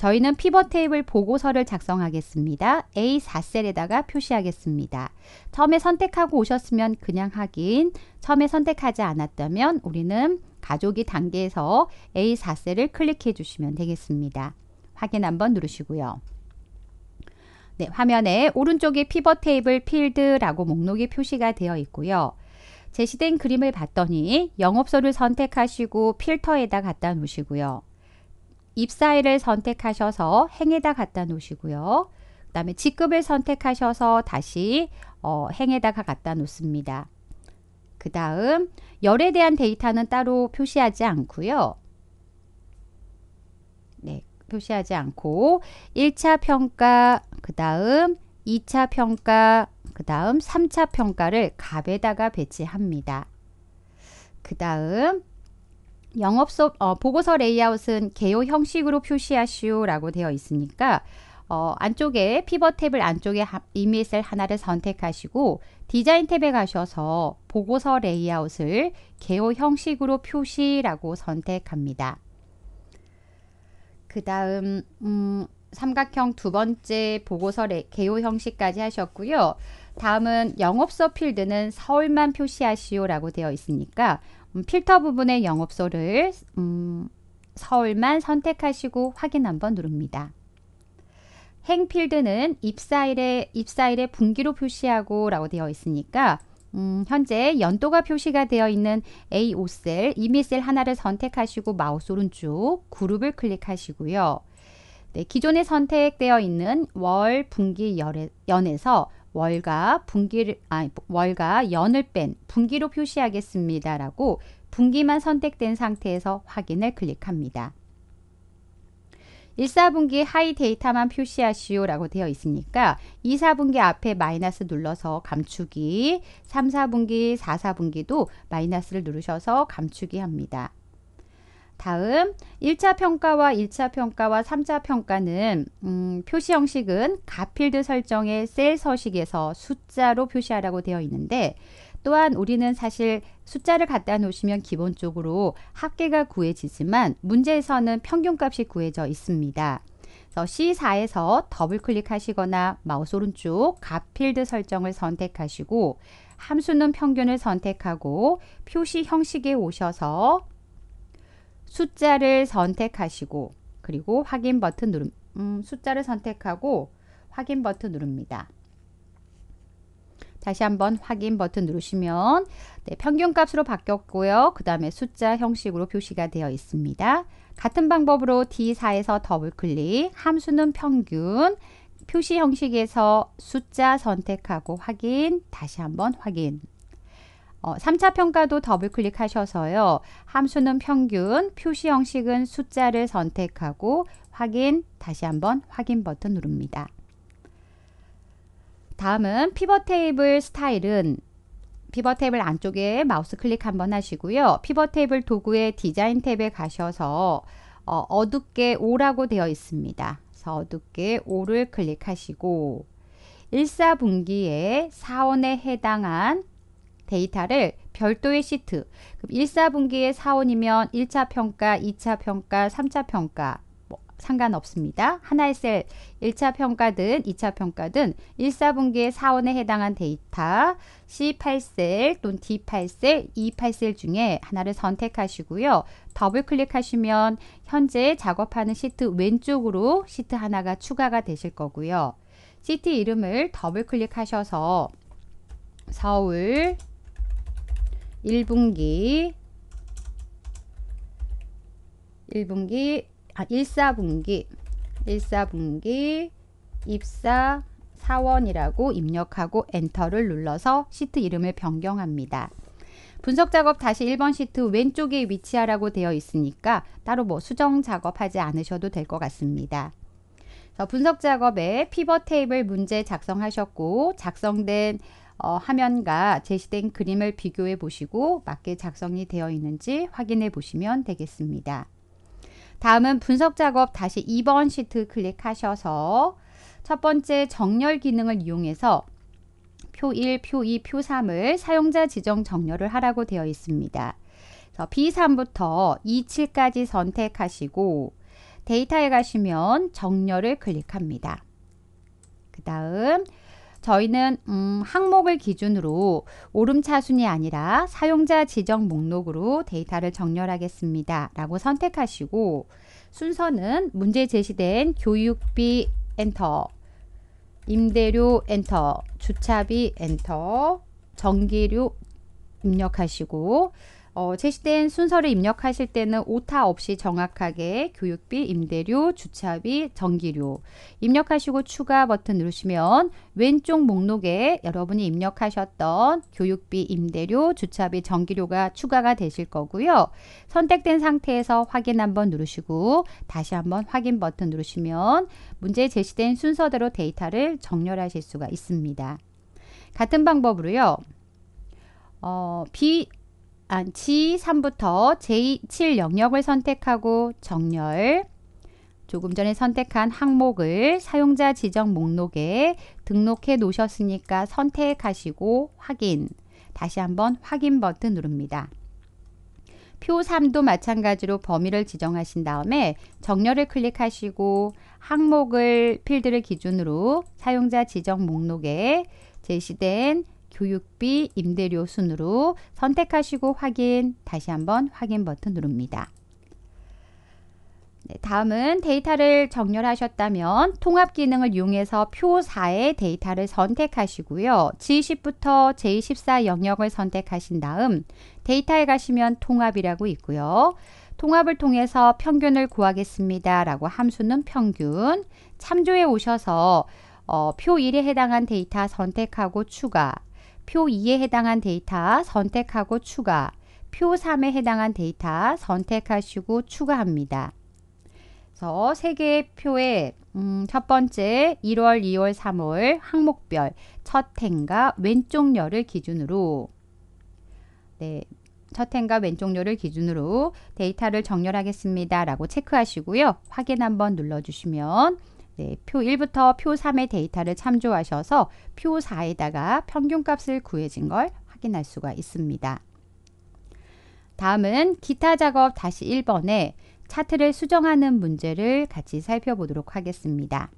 저희는 피벗 테이블 보고서를 작성하겠습니다. A4셀에다가 표시하겠습니다. 처음에 선택하고 오셨으면 그냥 확인, 처음에 선택하지 않았다면 우리는 가족이 단계에서 A4셀을 클릭해 주시면 되겠습니다. 확인 한번 누르시고요. 네, 화면에 오른쪽에 피벗 테이블 필드라고 목록이 표시가 되어 있고요. 제시된 그림을 봤더니 영업소를 선택하시고 필터에다 갖다 놓으시고요. 입사일을 선택하셔서 행에다 갖다 놓으시고요. 그 다음에 직급을 선택하셔서 다시 어, 행에다가 갖다 놓습니다. 그 다음 열에 대한 데이터는 따로 표시하지 않고요. 네, 표시하지 않고 1차 평가, 그 다음 2차 평가, 그 다음 3차 평가를 값에다가 배치합니다. 그 다음 영업소 어, 보고서 레이아웃은 개요 형식으로 표시하시오라고 되어 있으니까 어, 안쪽에 피벗 탭을 안쪽에 이미 셀 하나를 선택하시고 디자인 탭에 가셔서 보고서 레이아웃을 개요 형식으로 표시라고 선택합니다. 그 다음 음, 삼각형 두 번째 보고서 레, 개요 형식까지 하셨고요. 다음은 영업소 필드는 서울만 표시하시오라고 되어 있으니까 음, 필터 부분의 영업소를 음, 서울만 선택하시고 확인 한번 누릅니다. 행필드는 입사일에 입사일에 분기로 표시하고 라고 되어 있으니까 음, 현재 연도가 표시가 되어 있는 A5셀, 이미셀 하나를 선택하시고 마우스 오른쪽 그룹을 클릭하시고요. 네, 기존에 선택되어 있는 월, 분기, 열에, 연에서 월과 분기를 아니 월과 연을 뺀 분기로 표시하겠습니다라고 분기만 선택된 상태에서 확인을 클릭합니다. 1사분기 하이 데이터만 표시하시오 라고 되어 있으니까 2사분기 앞에 마이너스 눌러서 감추기 3사분기 4사분기도 마이너스를 누르셔서 감추기 합니다. 다음 1차 평가와 2차 평가와 3차 평가는 음, 표시 형식은 가필드 설정의 셀 서식에서 숫자로 표시하라고 되어 있는데 또한 우리는 사실 숫자를 갖다 놓으시면 기본적으로 합계가 구해지지만 문제에서는 평균값이 구해져 있습니다. 그래서 C4에서 더블 클릭하시거나 마우스 오른쪽 가필드 설정을 선택하시고 함수는 평균을 선택하고 표시 형식에 오셔서 숫자를 선택하시고 그리고 확인 버튼 누름 음, 숫자를 선택하고 확인 버튼 누릅니다. 다시 한번 확인 버튼 누르시면 네, 평균값으로 바뀌었고요. 그 다음에 숫자 형식으로 표시가 되어 있습니다. 같은 방법으로 D4에서 더블클릭, 함수는 평균, 표시 형식에서 숫자 선택하고 확인, 다시 한번 확인 어, 3차 평가도 더블 클릭하셔서요. 함수는 평균, 표시 형식은 숫자를 선택하고 확인, 다시 한번 확인 버튼 누릅니다. 다음은 피벗 테이블 스타일은 피벗 테이블 안쪽에 마우스 클릭 한번 하시고요. 피벗 테이블 도구의 디자인 탭에 가셔서 어, 어둡게 5라고 되어 있습니다. 그래서 어둡게 5를 클릭하시고 1 4분기에 사원에 해당한 데이터를 별도의 시트 1 4분기의 사원이면 1차 평가, 2차 평가, 3차 평가 뭐 상관없습니다. 하나의 셀 1차 평가든 2차 평가든 1 4분기의 사원에 해당한 데이터 C8셀 또는 D8셀, E8셀 중에 하나를 선택하시고요. 더블 클릭하시면 현재 작업하는 시트 왼쪽으로 시트 하나가 추가가 되실 거고요. 시트 이름을 더블 클릭하셔서 서울 1분기 1분기 아 14분기 14분기 입사 사원이라고 입력하고 엔터를 눌러서 시트 이름을 변경합니다. 분석 작업 다시 1번 시트 왼쪽에 위치하라고 되어 있으니까 따로 뭐 수정 작업하지 않으셔도 될 것 같습니다. 분석 작업에 피벗 테이블 문제 작성하셨고 작성된 어, 화면과 제시된 그림을 비교해 보시고 맞게 작성이 되어 있는지 확인해 보시면 되겠습니다. 다음은 분석 작업 다시 2번 시트 클릭하셔서 첫 번째 정렬 기능을 이용해서 표 1, 표 2, 표 3을 사용자 지정 정렬을 하라고 되어 있습니다. 그래서 B3부터 E7까지 선택하시고 데이터에 가시면 정렬을 클릭합니다. 그 다음 저희는 음, 항목을 기준으로 오름차순이 아니라 사용자 지정 목록으로 데이터를 정렬하겠습니다. 라고 선택하시고 순서는 문제 제시된 교육비 엔터, 임대료 엔터, 주차비 엔터, 전기료 입력하시고 어, 제시된 순서를 입력하실 때는 오타 없이 정확하게 교육비, 임대료, 주차비, 전기료 입력하시고 추가 버튼 누르시면 왼쪽 목록에 여러분이 입력하셨던 교육비, 임대료, 주차비, 전기료가 추가가 되실 거고요. 선택된 상태에서 확인 한번 누르시고 다시 한번 확인 버튼 누르시면 문제 제시된 순서대로 데이터를 정렬하실 수가 있습니다. 같은 방법으로요. 어, 비 G3부터 J7 영역을 선택하고 정렬 조금 전에 선택한 항목을 사용자 지정 목록에 등록해 놓으셨으니까 선택하시고 확인 다시 한번 확인 버튼 누릅니다. 표 3도 마찬가지로 범위를 지정하신 다음에 정렬을 클릭하시고 항목을 필드를 기준으로 사용자 지정 목록에 제시된 교육비, 임대료 순으로 선택하시고 확인, 다시 한번 확인 버튼 누릅니다. 네, 다음은 데이터를 정렬하셨다면 통합 기능을 이용해서 표 4의 데이터를 선택하시고요. G10부터 J14 영역을 선택하신 다음 데이터에 가시면 통합이라고 있고요. 통합을 통해서 평균을 구하겠습니다. 라고 함수는 평균, 참조에 오셔서 어, 표 1에 해당한 데이터 선택하고 추가, 표 2에 해당한 데이터 선택하고 추가, 표 3에 해당한 데이터 선택하시고 추가합니다. 그래서 3개의 표에 음, 첫 번째 1월, 2월, 3월 항목별 첫 행과 왼쪽 열을 기준으로 네, 첫 행과 왼쪽 열을 기준으로 데이터를 정렬하겠습니다. 라고 체크하시고요. 확인 한번 눌러주시면 네, 표 1부터 표 3의 데이터를 참조하셔서 표 4에다가 평균값을 구해진 걸 확인할 수가 있습니다. 다음은 기타 작업 다시 1번에 차트를 수정하는 문제를 같이 살펴보도록 하겠습니다.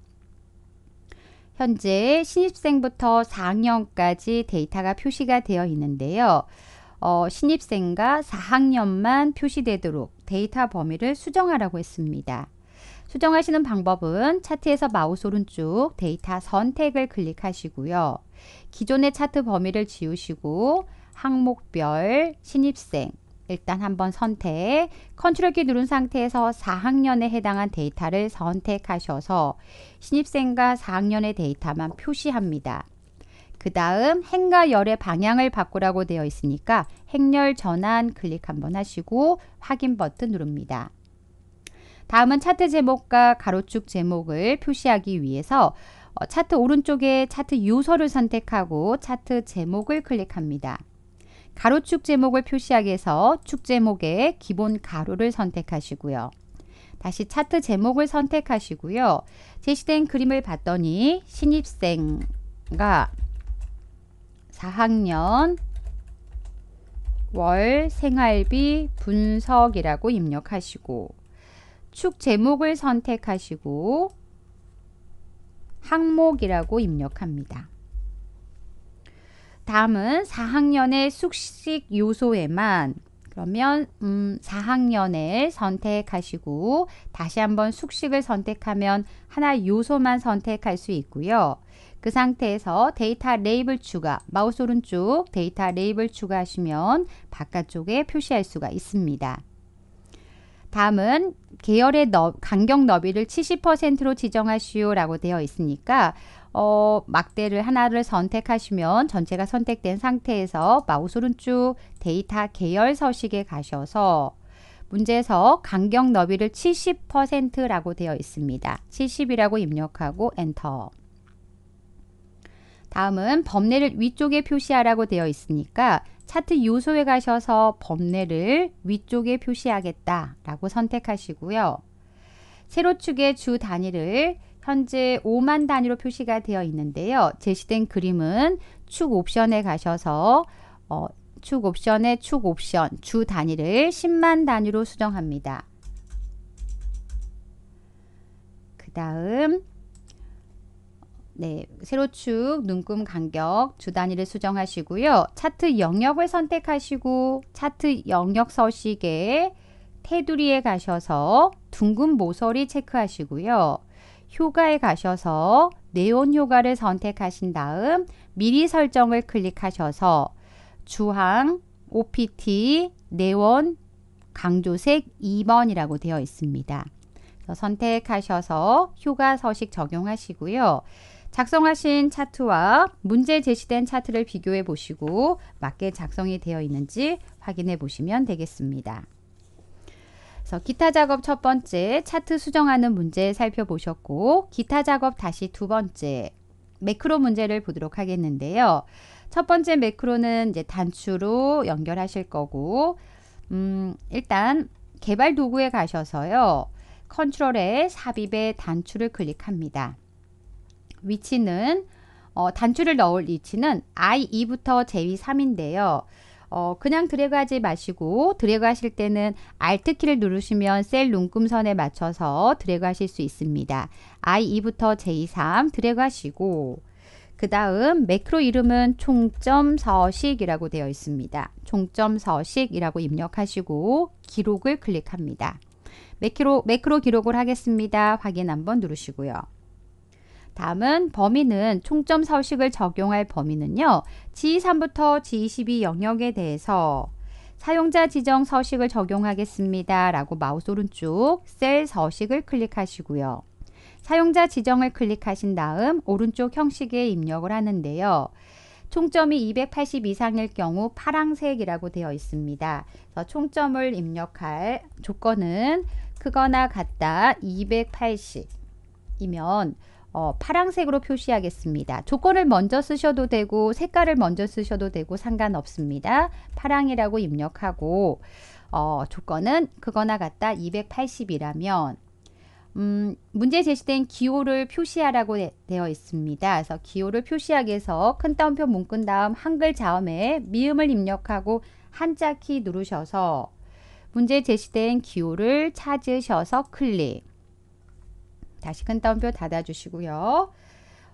현재 신입생부터 4학년까지 데이터가 표시가 되어 있는데요. 어, 신입생과 4학년만 표시되도록 데이터 범위를 수정하라고 했습니다. 수정하시는 방법은 차트에서 마우스 오른쪽 데이터 선택을 클릭하시고요. 기존의 차트 범위를 지우시고 항목별 신입생 일단 한번 선택 컨트롤 키 누른 상태에서 4학년에 해당한 데이터를 선택하셔서 신입생과 4학년의 데이터만 표시합니다. 그 다음 행과 열의 방향을 바꾸라고 되어 있으니까 행열 전환 클릭 한번 하시고 확인 버튼 누릅니다. 다음은 차트 제목과 가로축 제목을 표시하기 위해서 어, 차트 오른쪽에 차트 요소를 선택하고 차트 제목을 클릭합니다. 가로축 제목을 표시하기 위해서 축 제목의 기본 가로를 선택하시고요. 다시 차트 제목을 선택하시고요. 제시된 그림을 봤더니 신입생과 4학년 월 생활비 분석이라고 입력하시고 축 제목을 선택하시고 항목이라고 입력합니다. 다음은 4학년의 숙식 요소에만 그러면 음, 4학년을 선택하시고 다시 한번 숙식을 선택하면 하나 요소만 선택할 수 있고요. 그 상태에서 데이터 레이블 추가, 마우스 오른쪽 데이터 레이블 추가하시면 바깥쪽에 표시할 수가 있습니다. 다음은 계열의 너, 간격 너비를 70%로 지정하시오라고 되어 있으니까 어, 막대를 하나를 선택하시면 전체가 선택된 상태에서 마우스 오른쪽 데이터 계열 서식에 가셔서 문제에서 간격 너비를 70%라고 되어 있습니다. 70이라고 입력하고 엔터. 다음은 범례를 위쪽에 표시하라고 되어 있으니까 차트 요소에 가셔서 범례를 위쪽에 표시하겠다 라고 선택하시고요. 세로축의 주 단위를 현재 5만 단위로 표시가 되어 있는데요. 제시된 그림은 축 옵션에 가셔서 어, 축 옵션의 축 옵션 주 단위를 10만 단위로 수정합니다. 그 다음 네, 세로축, 눈금 간격 주 단위를 수정하시고요. 차트 영역을 선택하시고 차트 영역 서식에 테두리에 가셔서 둥근 모서리 체크하시고요. 효과에 가셔서 네온 효과를 선택하신 다음 미리 설정을 클릭하셔서 주황 OPT, 네온, 강조색 2번이라고 되어 있습니다. 선택하셔서 효과 서식 적용하시고요. 작성하신 차트와 문제 제시된 차트를 비교해 보시고 맞게 작성이 되어 있는지 확인해 보시면 되겠습니다. 그래서 기타 작업 첫 번째 차트 수정하는 문제 살펴보셨고 기타 작업 다시 두 번째 매크로 문제를 보도록 하겠는데요. 첫 번째 매크로는 이제 단추로 연결하실 거고 음, 일단 개발 도구에 가셔서요. 컨트롤에 삽입에 단추를 클릭합니다. 위치는 어, 단추를 넣을 위치는 I2부터 J3인데요. 어, 그냥 드래그 하지 마시고 드래그 하실 때는 Alt 키를 누르시면 셀 눈금선에 맞춰서 드래그 하실 수 있습니다. I2부터 J3 드래그 하시고 그 다음 매크로 이름은 총점 서식이라고 되어 있습니다. 총점 서식이라고 입력하시고 기록을 클릭합니다. 매크로, 매크로 기록을 하겠습니다. 확인 한번 누르시고요. 다음은 범위는 총점 서식을 적용할 범위는요. G3부터 G22 영역에 대해서 사용자 지정 서식을 적용하겠습니다. 라고 마우스 오른쪽 셀 서식을 클릭하시고요. 사용자 지정을 클릭하신 다음 오른쪽 형식에 입력을 하는데요. 총점이 280 이상일 경우 파랑색이라고 되어 있습니다. 총점을 입력할 조건은 크거나 같다 280이면 어, 파랑색으로 표시하겠습니다. 조건을 먼저 쓰셔도 되고 색깔을 먼저 쓰셔도 되고 상관없습니다. 파랑이라고 입력하고 어, 조건은 그거나 같다 280이라면 음, 문제 제시된 기호를 표시하라고 되, 되어 있습니다. 그래서 기호를 표시하기 위해서 큰 따옴표 문 끈 다음 한글 자음에 미음을 입력하고 한자 키 누르셔서 문제 제시된 기호를 찾으셔서 클릭 다시 큰 따옴표 닫아주시고요.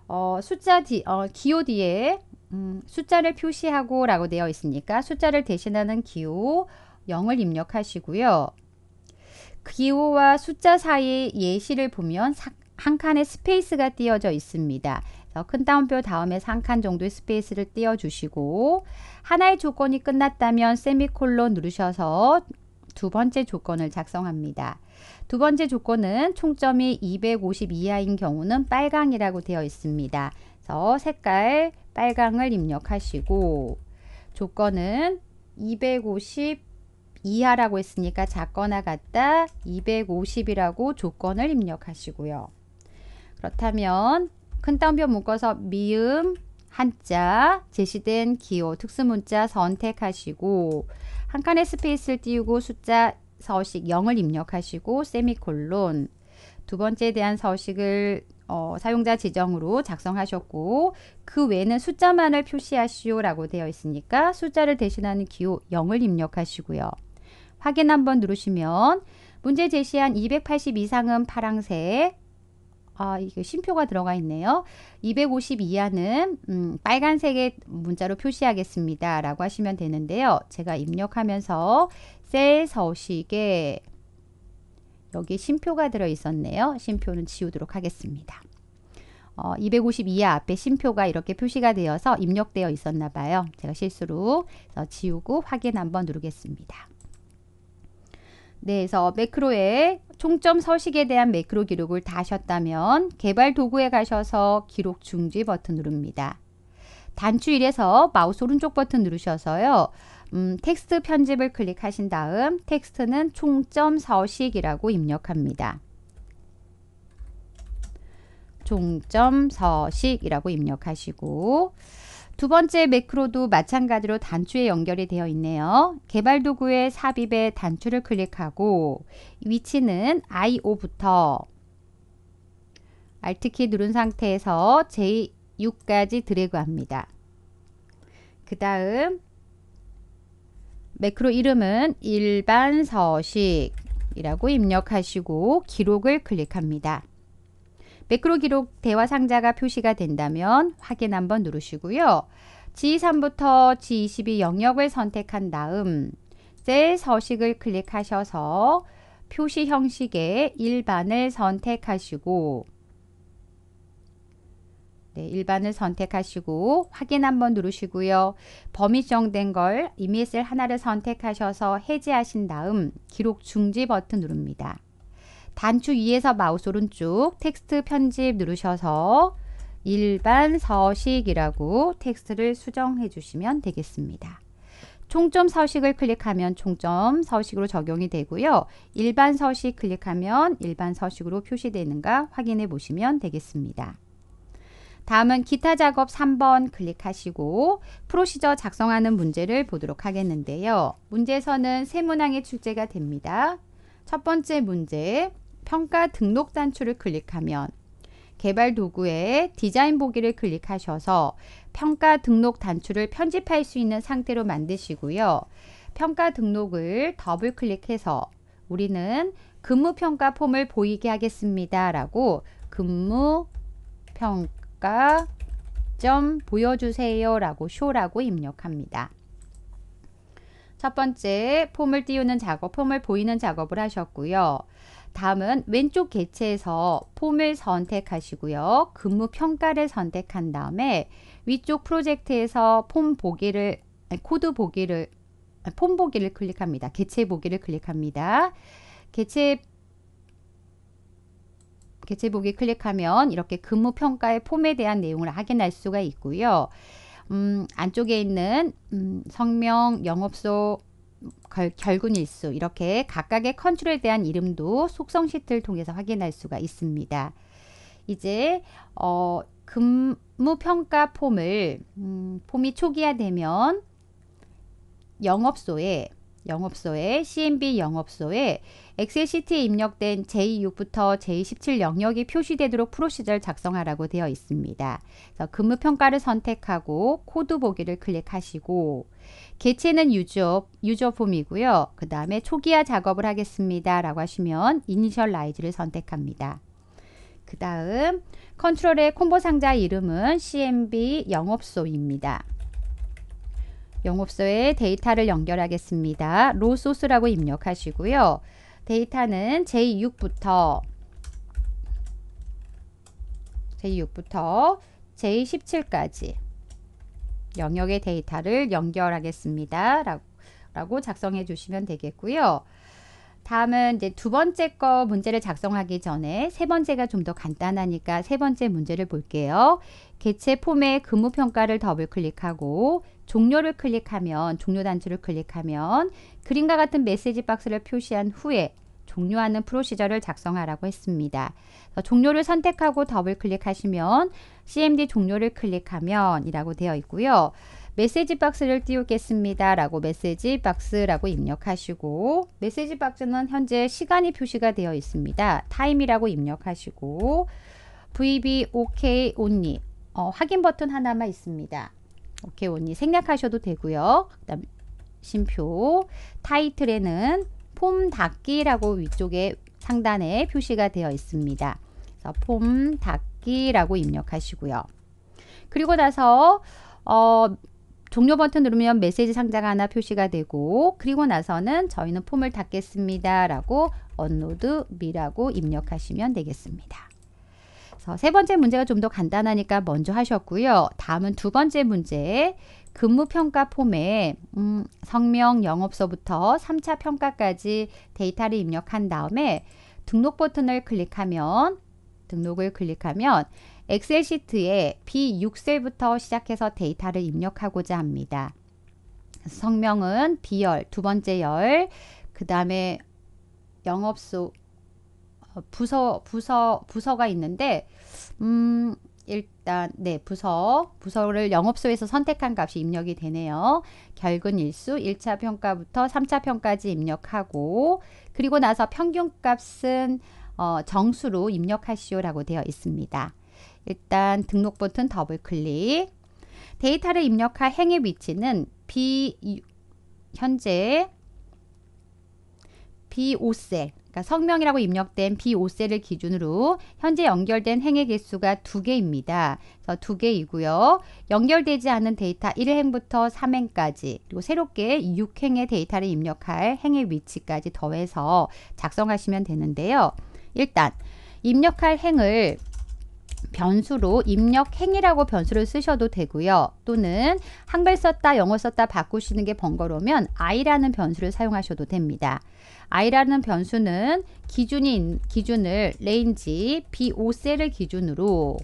어, 숫자 뒤, 어, 기호 뒤에 음, 숫자를 표시하고 라고 되어 있으니까 숫자를 대신하는 기호 0을 입력하시고요. 기호와 숫자 사이 예시를 보면 한 칸의 스페이스가 띄어져 있습니다. 큰 따옴표 다음에 3칸 정도의 스페이스를 띄워주시고 하나의 조건이 끝났다면 세미콜론 누르셔서 두 번째 조건을 작성합니다. 두 번째 조건은 총점이 250 이하인 경우는 빨강이라고 되어 있습니다. 그래서 색깔 빨강을 입력하시고 조건은 250 이하라고 했으니까 작거나 같다 250이라고 조건을 입력하시고요. 그렇다면 큰 따옴표 묶어서 미음, 한자, 제시된 기호, 특수문자 선택하시고 한 칸의 스페이스를 띄우고 숫자 서식 0을 입력하시고 세미콜론 두 번째에 대한 서식을 어, 사용자 지정으로 작성하셨고 그 외에는 숫자만을 표시하시오 라고 되어 있으니까 숫자를 대신하는 기호 0을 입력하시고요. 확인 한번 누르시면 문제 제시한 280 이상은 파랑색 아 이게 쉼표가 들어가 있네요. 250 이하는 음, 빨간색의 문자로 표시하겠습니다 라고 하시면 되는데요. 제가 입력하면서 셀 서식에 여기 심표가 들어 있었네요. 심표는 지우도록 하겠습니다. 어, 250이 앞에 심표가 이렇게 표시가 되어서 입력되어 있었나 봐요. 제가 실수로 지우고 확인 한번 누르겠습니다. 네, 그래서 매크로의 총점 서식에 대한 매크로 기록을 다 하셨다면 개발 도구에 가셔서 기록 중지 버튼 누릅니다. 단추 1에서 마우스 오른쪽 버튼 누르셔서요. 음, 텍스트 편집을 클릭하신 다음 텍스트는 총점 서식이라고 입력합니다. 총점 서식이라고 입력하시고 두 번째 매크로도 마찬가지로 단추에 연결이 되어 있네요. 개발 도구의 삽입에 단추를 클릭하고 위치는 I5부터 Alt키 누른 상태에서 J6까지 드래그합니다. 그 다음 매크로 이름은 일반 서식이라고 입력하시고 기록을 클릭합니다. 매크로 기록 대화 상자가 표시가 된다면 확인 한번 누르시고요. G3부터 G22 영역을 선택한 다음 셀 서식을 클릭하셔서 표시 형식의 일반을 선택하시고 네, 1번을 선택하시고 확인 한번 누르시고요. 범위 지 정된 걸 이미셀 하나를 선택하셔서 해제하신 다음 기록 중지 버튼 누릅니다. 단추 위에서 마우스 오른쪽 텍스트 편집 누르셔서 일반 서식이라고 텍스트를 수정해 주시면 되겠습니다. 총점 서식을 클릭하면 총점 서식으로 적용이 되고요. 일반 서식 클릭하면 일반 서식으로 표시되는가 확인해 보시면 되겠습니다. 다음은 기타 작업 3번 클릭하시고 프로시저 작성하는 문제를 보도록 하겠는데요. 문제에서는 세 문항의 출제가 됩니다. 첫 번째 문제 평가 등록 단추를 클릭하면 개발 도구에 디자인 보기를 클릭하셔서 평가 등록 단추를 편집할 수 있는 상태로 만드시고요. 평가 등록을 더블 클릭해서 우리는 근무평가 폼을 보이게 하겠습니다. 라고 근무평가 평가 점 보여주세요 라고 쇼라고 입력합니다. 첫 번째 폼을 띄우는 작업, 폼을 보이는 작업을 하셨고요. 다음은 왼쪽 개체에서 폼을 선택하시고요. 근무 평가를 선택한 다음에 위쪽 프로젝트에서 폼 보기를 코드 보기를 폼 보기를 클릭합니다. 개체 보기를 클릭합니다. 개체 개체보기 클릭하면 이렇게 근무 평가의 폼에 대한 내용을 확인할 수가 있고요. 음, 안쪽에 있는 음, 성명, 영업소, 결, 결군 일수 이렇게 각각의 컨트롤에 대한 이름도 속성 시트를 통해서 확인할 수가 있습니다. 이제 어, 근무 평가 폼을 음, 폼이 초기화되면 영업소에 영업소에 CMB 영업소에 엑셀 시트에 입력된 J6부터 J17 영역이 표시되도록 프로시저를 작성하라고 되어 있습니다. 근무 평가를 선택하고 코드 보기를 클릭하시고 개체는 유저, 유저 폼이고요. 그 다음에 초기화 작업을 하겠습니다. 라고 하시면 이니셜라이즈를 선택합니다. 그 다음 컨트롤의 콤보 상자 이름은 CMB 영업소입니다. 영업소에 데이터를 연결하겠습니다. 로 소스라고 입력하시고요. 데이터는 J6부터 J6부터 J17까지 영역의 데이터를 연결하겠습니다. 라고, 작성해 주시면 되겠고요. 다음은 이제 두 번째 거 문제를 작성하기 전에 세 번째가 좀 더 간단하니까 세 번째 문제를 볼게요. 개체 폼의 근무 평가를 더블 클릭하고 종료를 클릭하면 종료 단추를 클릭하면 그림과 같은 메시지 박스를 표시한 후에 종료하는 프로시저를 작성하라고 했습니다. 종료를 선택하고 더블 클릭하시면 CMD 종료를 클릭하면 이라고 되어 있고요. 메시지 박스를 띄우겠습니다. 라고 메시지 박스라고 입력하시고 메시지 박스는 현재 시간이 표시가 되어 있습니다. 타임이라고 입력하시고 VB OK only 어, 확인 버튼 하나만 있습니다. 오케이 언니 생략하셔도 되고요. 그다음 심표 타이틀에는 폼 닫기라고 위쪽에 상단에 표시가 되어 있습니다. 그래서 폼 닫기라고 입력하시고요. 그리고 나서 어, 종료 버튼 누르면 메시지 상자가 하나 표시가 되고 그리고 나서는 저희는 폼을 닫겠습니다 라고 언로드 미라고 입력하시면 되겠습니다. 그래서 세 번째 문제가 좀 더 간단하니까 먼저 하셨고요. 다음은 두 번째 문제. 근무평가 폼에 음, 성명, 영업서부터 3차 평가까지 데이터를 입력한 다음에 등록 버튼을 클릭하면 등록을 클릭하면 엑셀 시트에 B6셀부터 시작해서 데이터를 입력하고자 합니다. 성명은 B열, 두 번째 열, 그 다음에 영업소, 어, 부서 부서 부서가 있는데 음 일단 네 부서 부서를 영업소에서 선택한 값이 입력이 되네요. 결근 일수 1차 평가부터 3차 평까지 입력하고 그리고 나서 평균값은 어, 정수로 입력하시오라고 되어 있습니다. 일단 등록 버튼 더블 클릭 데이터를 입력할 행의 위치는 B 현재 B5셀 그러니까 성명이라고 입력된 B5셀을 기준으로 현재 연결된 행의 개수가 두개입니다 2개이고요. 연결되지 않은 데이터 1행부터 3행까지 그리고 새롭게 6행의 데이터를 입력할 행의 위치까지 더해서 작성하시면 되는데요. 일단 입력할 행을 변수로 입력 행이라고 변수를 쓰셔도 되고요. 또는 한글 썼다 영어 썼다 바꾸시는 게 번거로우면 i라는 변수를 사용하셔도 됩니다. i라는 변수는 기준이 기준을 레인지 B5셀을 기준으로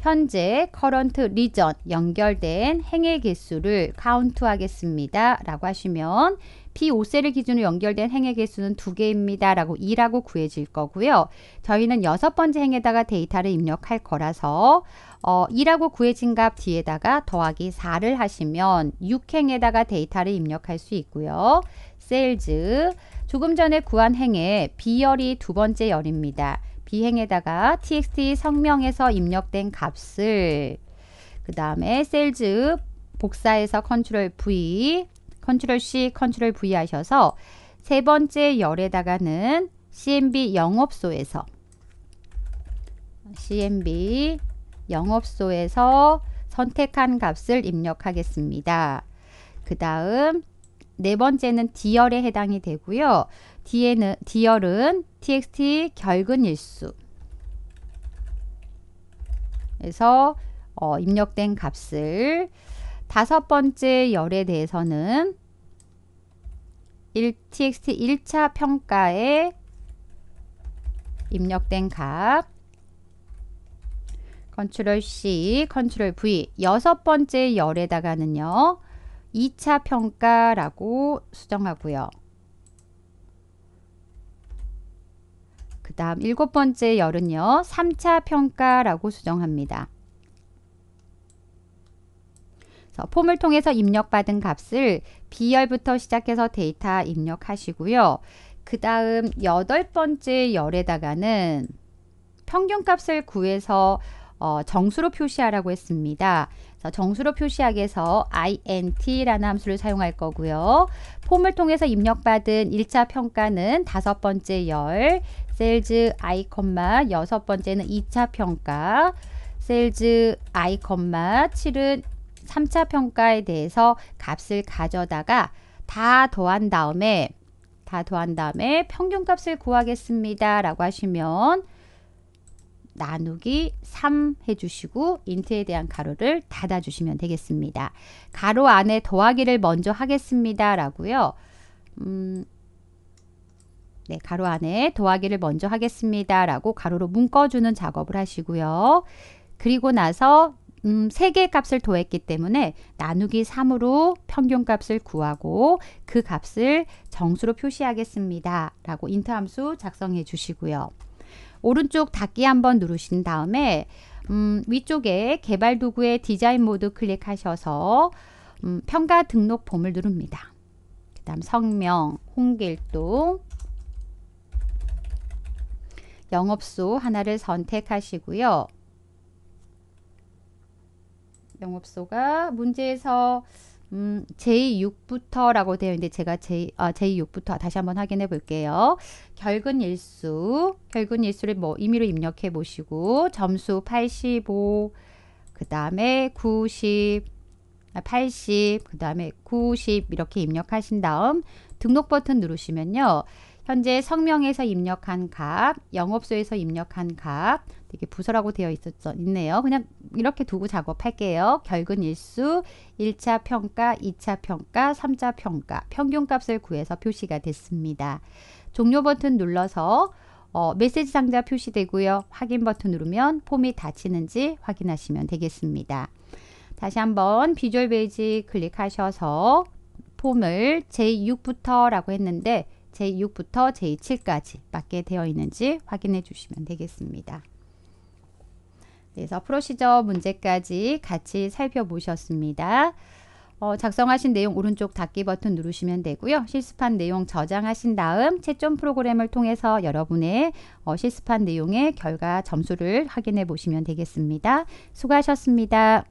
현재 커런트 리전 연결된 행의 개수를 카운트 하겠습니다. 라고 하시면 P5셀을 기준으로 연결된 행의 개수는 두개입니다 라고 2라고 구해질 거고요. 저희는 여섯 번째 행에다가 데이터를 입력할 거라서 어, 2라고 구해진 값 뒤에다가 더하기 4를 하시면 6행에다가 데이터를 입력할 수 있고요. 셀즈 조금 전에 구한 행에 B열이 두 번째 열입니다. B행에다가 txt 성명에서 입력된 값을 그 다음에 셀즈 복사해서 컨트롤 V 컨트롤 C, 컨트롤 V 하셔서 세 번째 열에다가는 CMB 영업소에서 CMB 영업소에서 선택한 값을 입력하겠습니다. 그 다음 네 번째는 D열에 해당이 되고요. D에는, D열은 txt 결근일수 에서 어, 입력된 값을 다섯 번째 열에 대해서는 1, txt 1차 평가에 입력된 값 컨트롤 C, 컨트롤 V 여섯 번째 열에다가는요. 2차 평가라고 수정하고요. 그 다음 일곱 번째 열은요. 3차 평가라고 수정합니다. 폼을 통해서 입력받은 값을 B열부터 시작해서 데이터 입력하시고요. 그 다음 여덟 번째 열에다가는 평균값을 구해서 어, 정수로 표시하라고 했습니다. 정수로 표시하기 위해서 int라는 함수를 사용할 거고요. 폼을 통해서 입력받은 1차 평가는 다섯 번째 열, 셀즈 i, 여섯 번째는 2차 평가, 셀즈 i, 7은 3차 평가에 대해서 값을 가져다가 다 더한 다음에 다 더한 다음에 평균값을 구하겠습니다. 라고 하시면 나누기 3 해주시고 인트에 대한 가로를 닫아주시면 되겠습니다. 가로 안에 더하기를 먼저 하겠습니다. 라고요. 음, 네, 가로 안에 더하기를 먼저 하겠습니다. 라고 가로로 묶어주는 작업을 하시고요. 그리고 나서 음, 3개 값을 더했기 때문에 나누기 3으로 평균값을 구하고 그 값을 정수로 표시하겠습니다. 라고 인터 함수 작성해 주시고요. 오른쪽 닫기 한번 누르신 다음에 음, 위쪽에 개발 도구의 디자인 모드 클릭하셔서 음, 평가 등록 폼을 누릅니다. 그 다음 성명, 홍길동, 영업소 하나를 선택하시고요. 영업소가 문제에서 음, 제6부터라고 되어 있는데 제가 제, 아, 제6부터 다시 한번 확인해 볼게요. 결근 일수, 결근 일수를 뭐 임의로 입력해 보시고 점수 85, 그 다음에 90, 80, 아, 그 다음에 90 이렇게 입력하신 다음 등록 버튼 누르시면요. 현재 성명에서 입력한 값, 영업소에서 입력한 값, 이게 부서라고 되어 있었죠. 있네요. 그냥 이렇게 두고 작업할게요. 결근 일수, 1차 평가, 2차 평가, 3차 평가, 평균값을 구해서 표시가 됐습니다. 종료 버튼 눌러서 어, 메시지 상자 표시되고요. 확인 버튼 누르면 폼이 닫히는지 확인하시면 되겠습니다. 다시 한번 비주얼 베이지 클릭하셔서 폼을 제6부터 라고 했는데 제6부터 제7까지 맞게 되어 있는지 확인해 주시면 되겠습니다. 그래서 프로시저 문제까지 같이 살펴보셨습니다. 어, 작성하신 내용 오른쪽 닫기 버튼 누르시면 되고요. 실습한 내용 저장하신 다음 채점 프로그램을 통해서 여러분의 어, 실습한 내용의 결과 점수를 확인해 보시면 되겠습니다. 수고하셨습니다.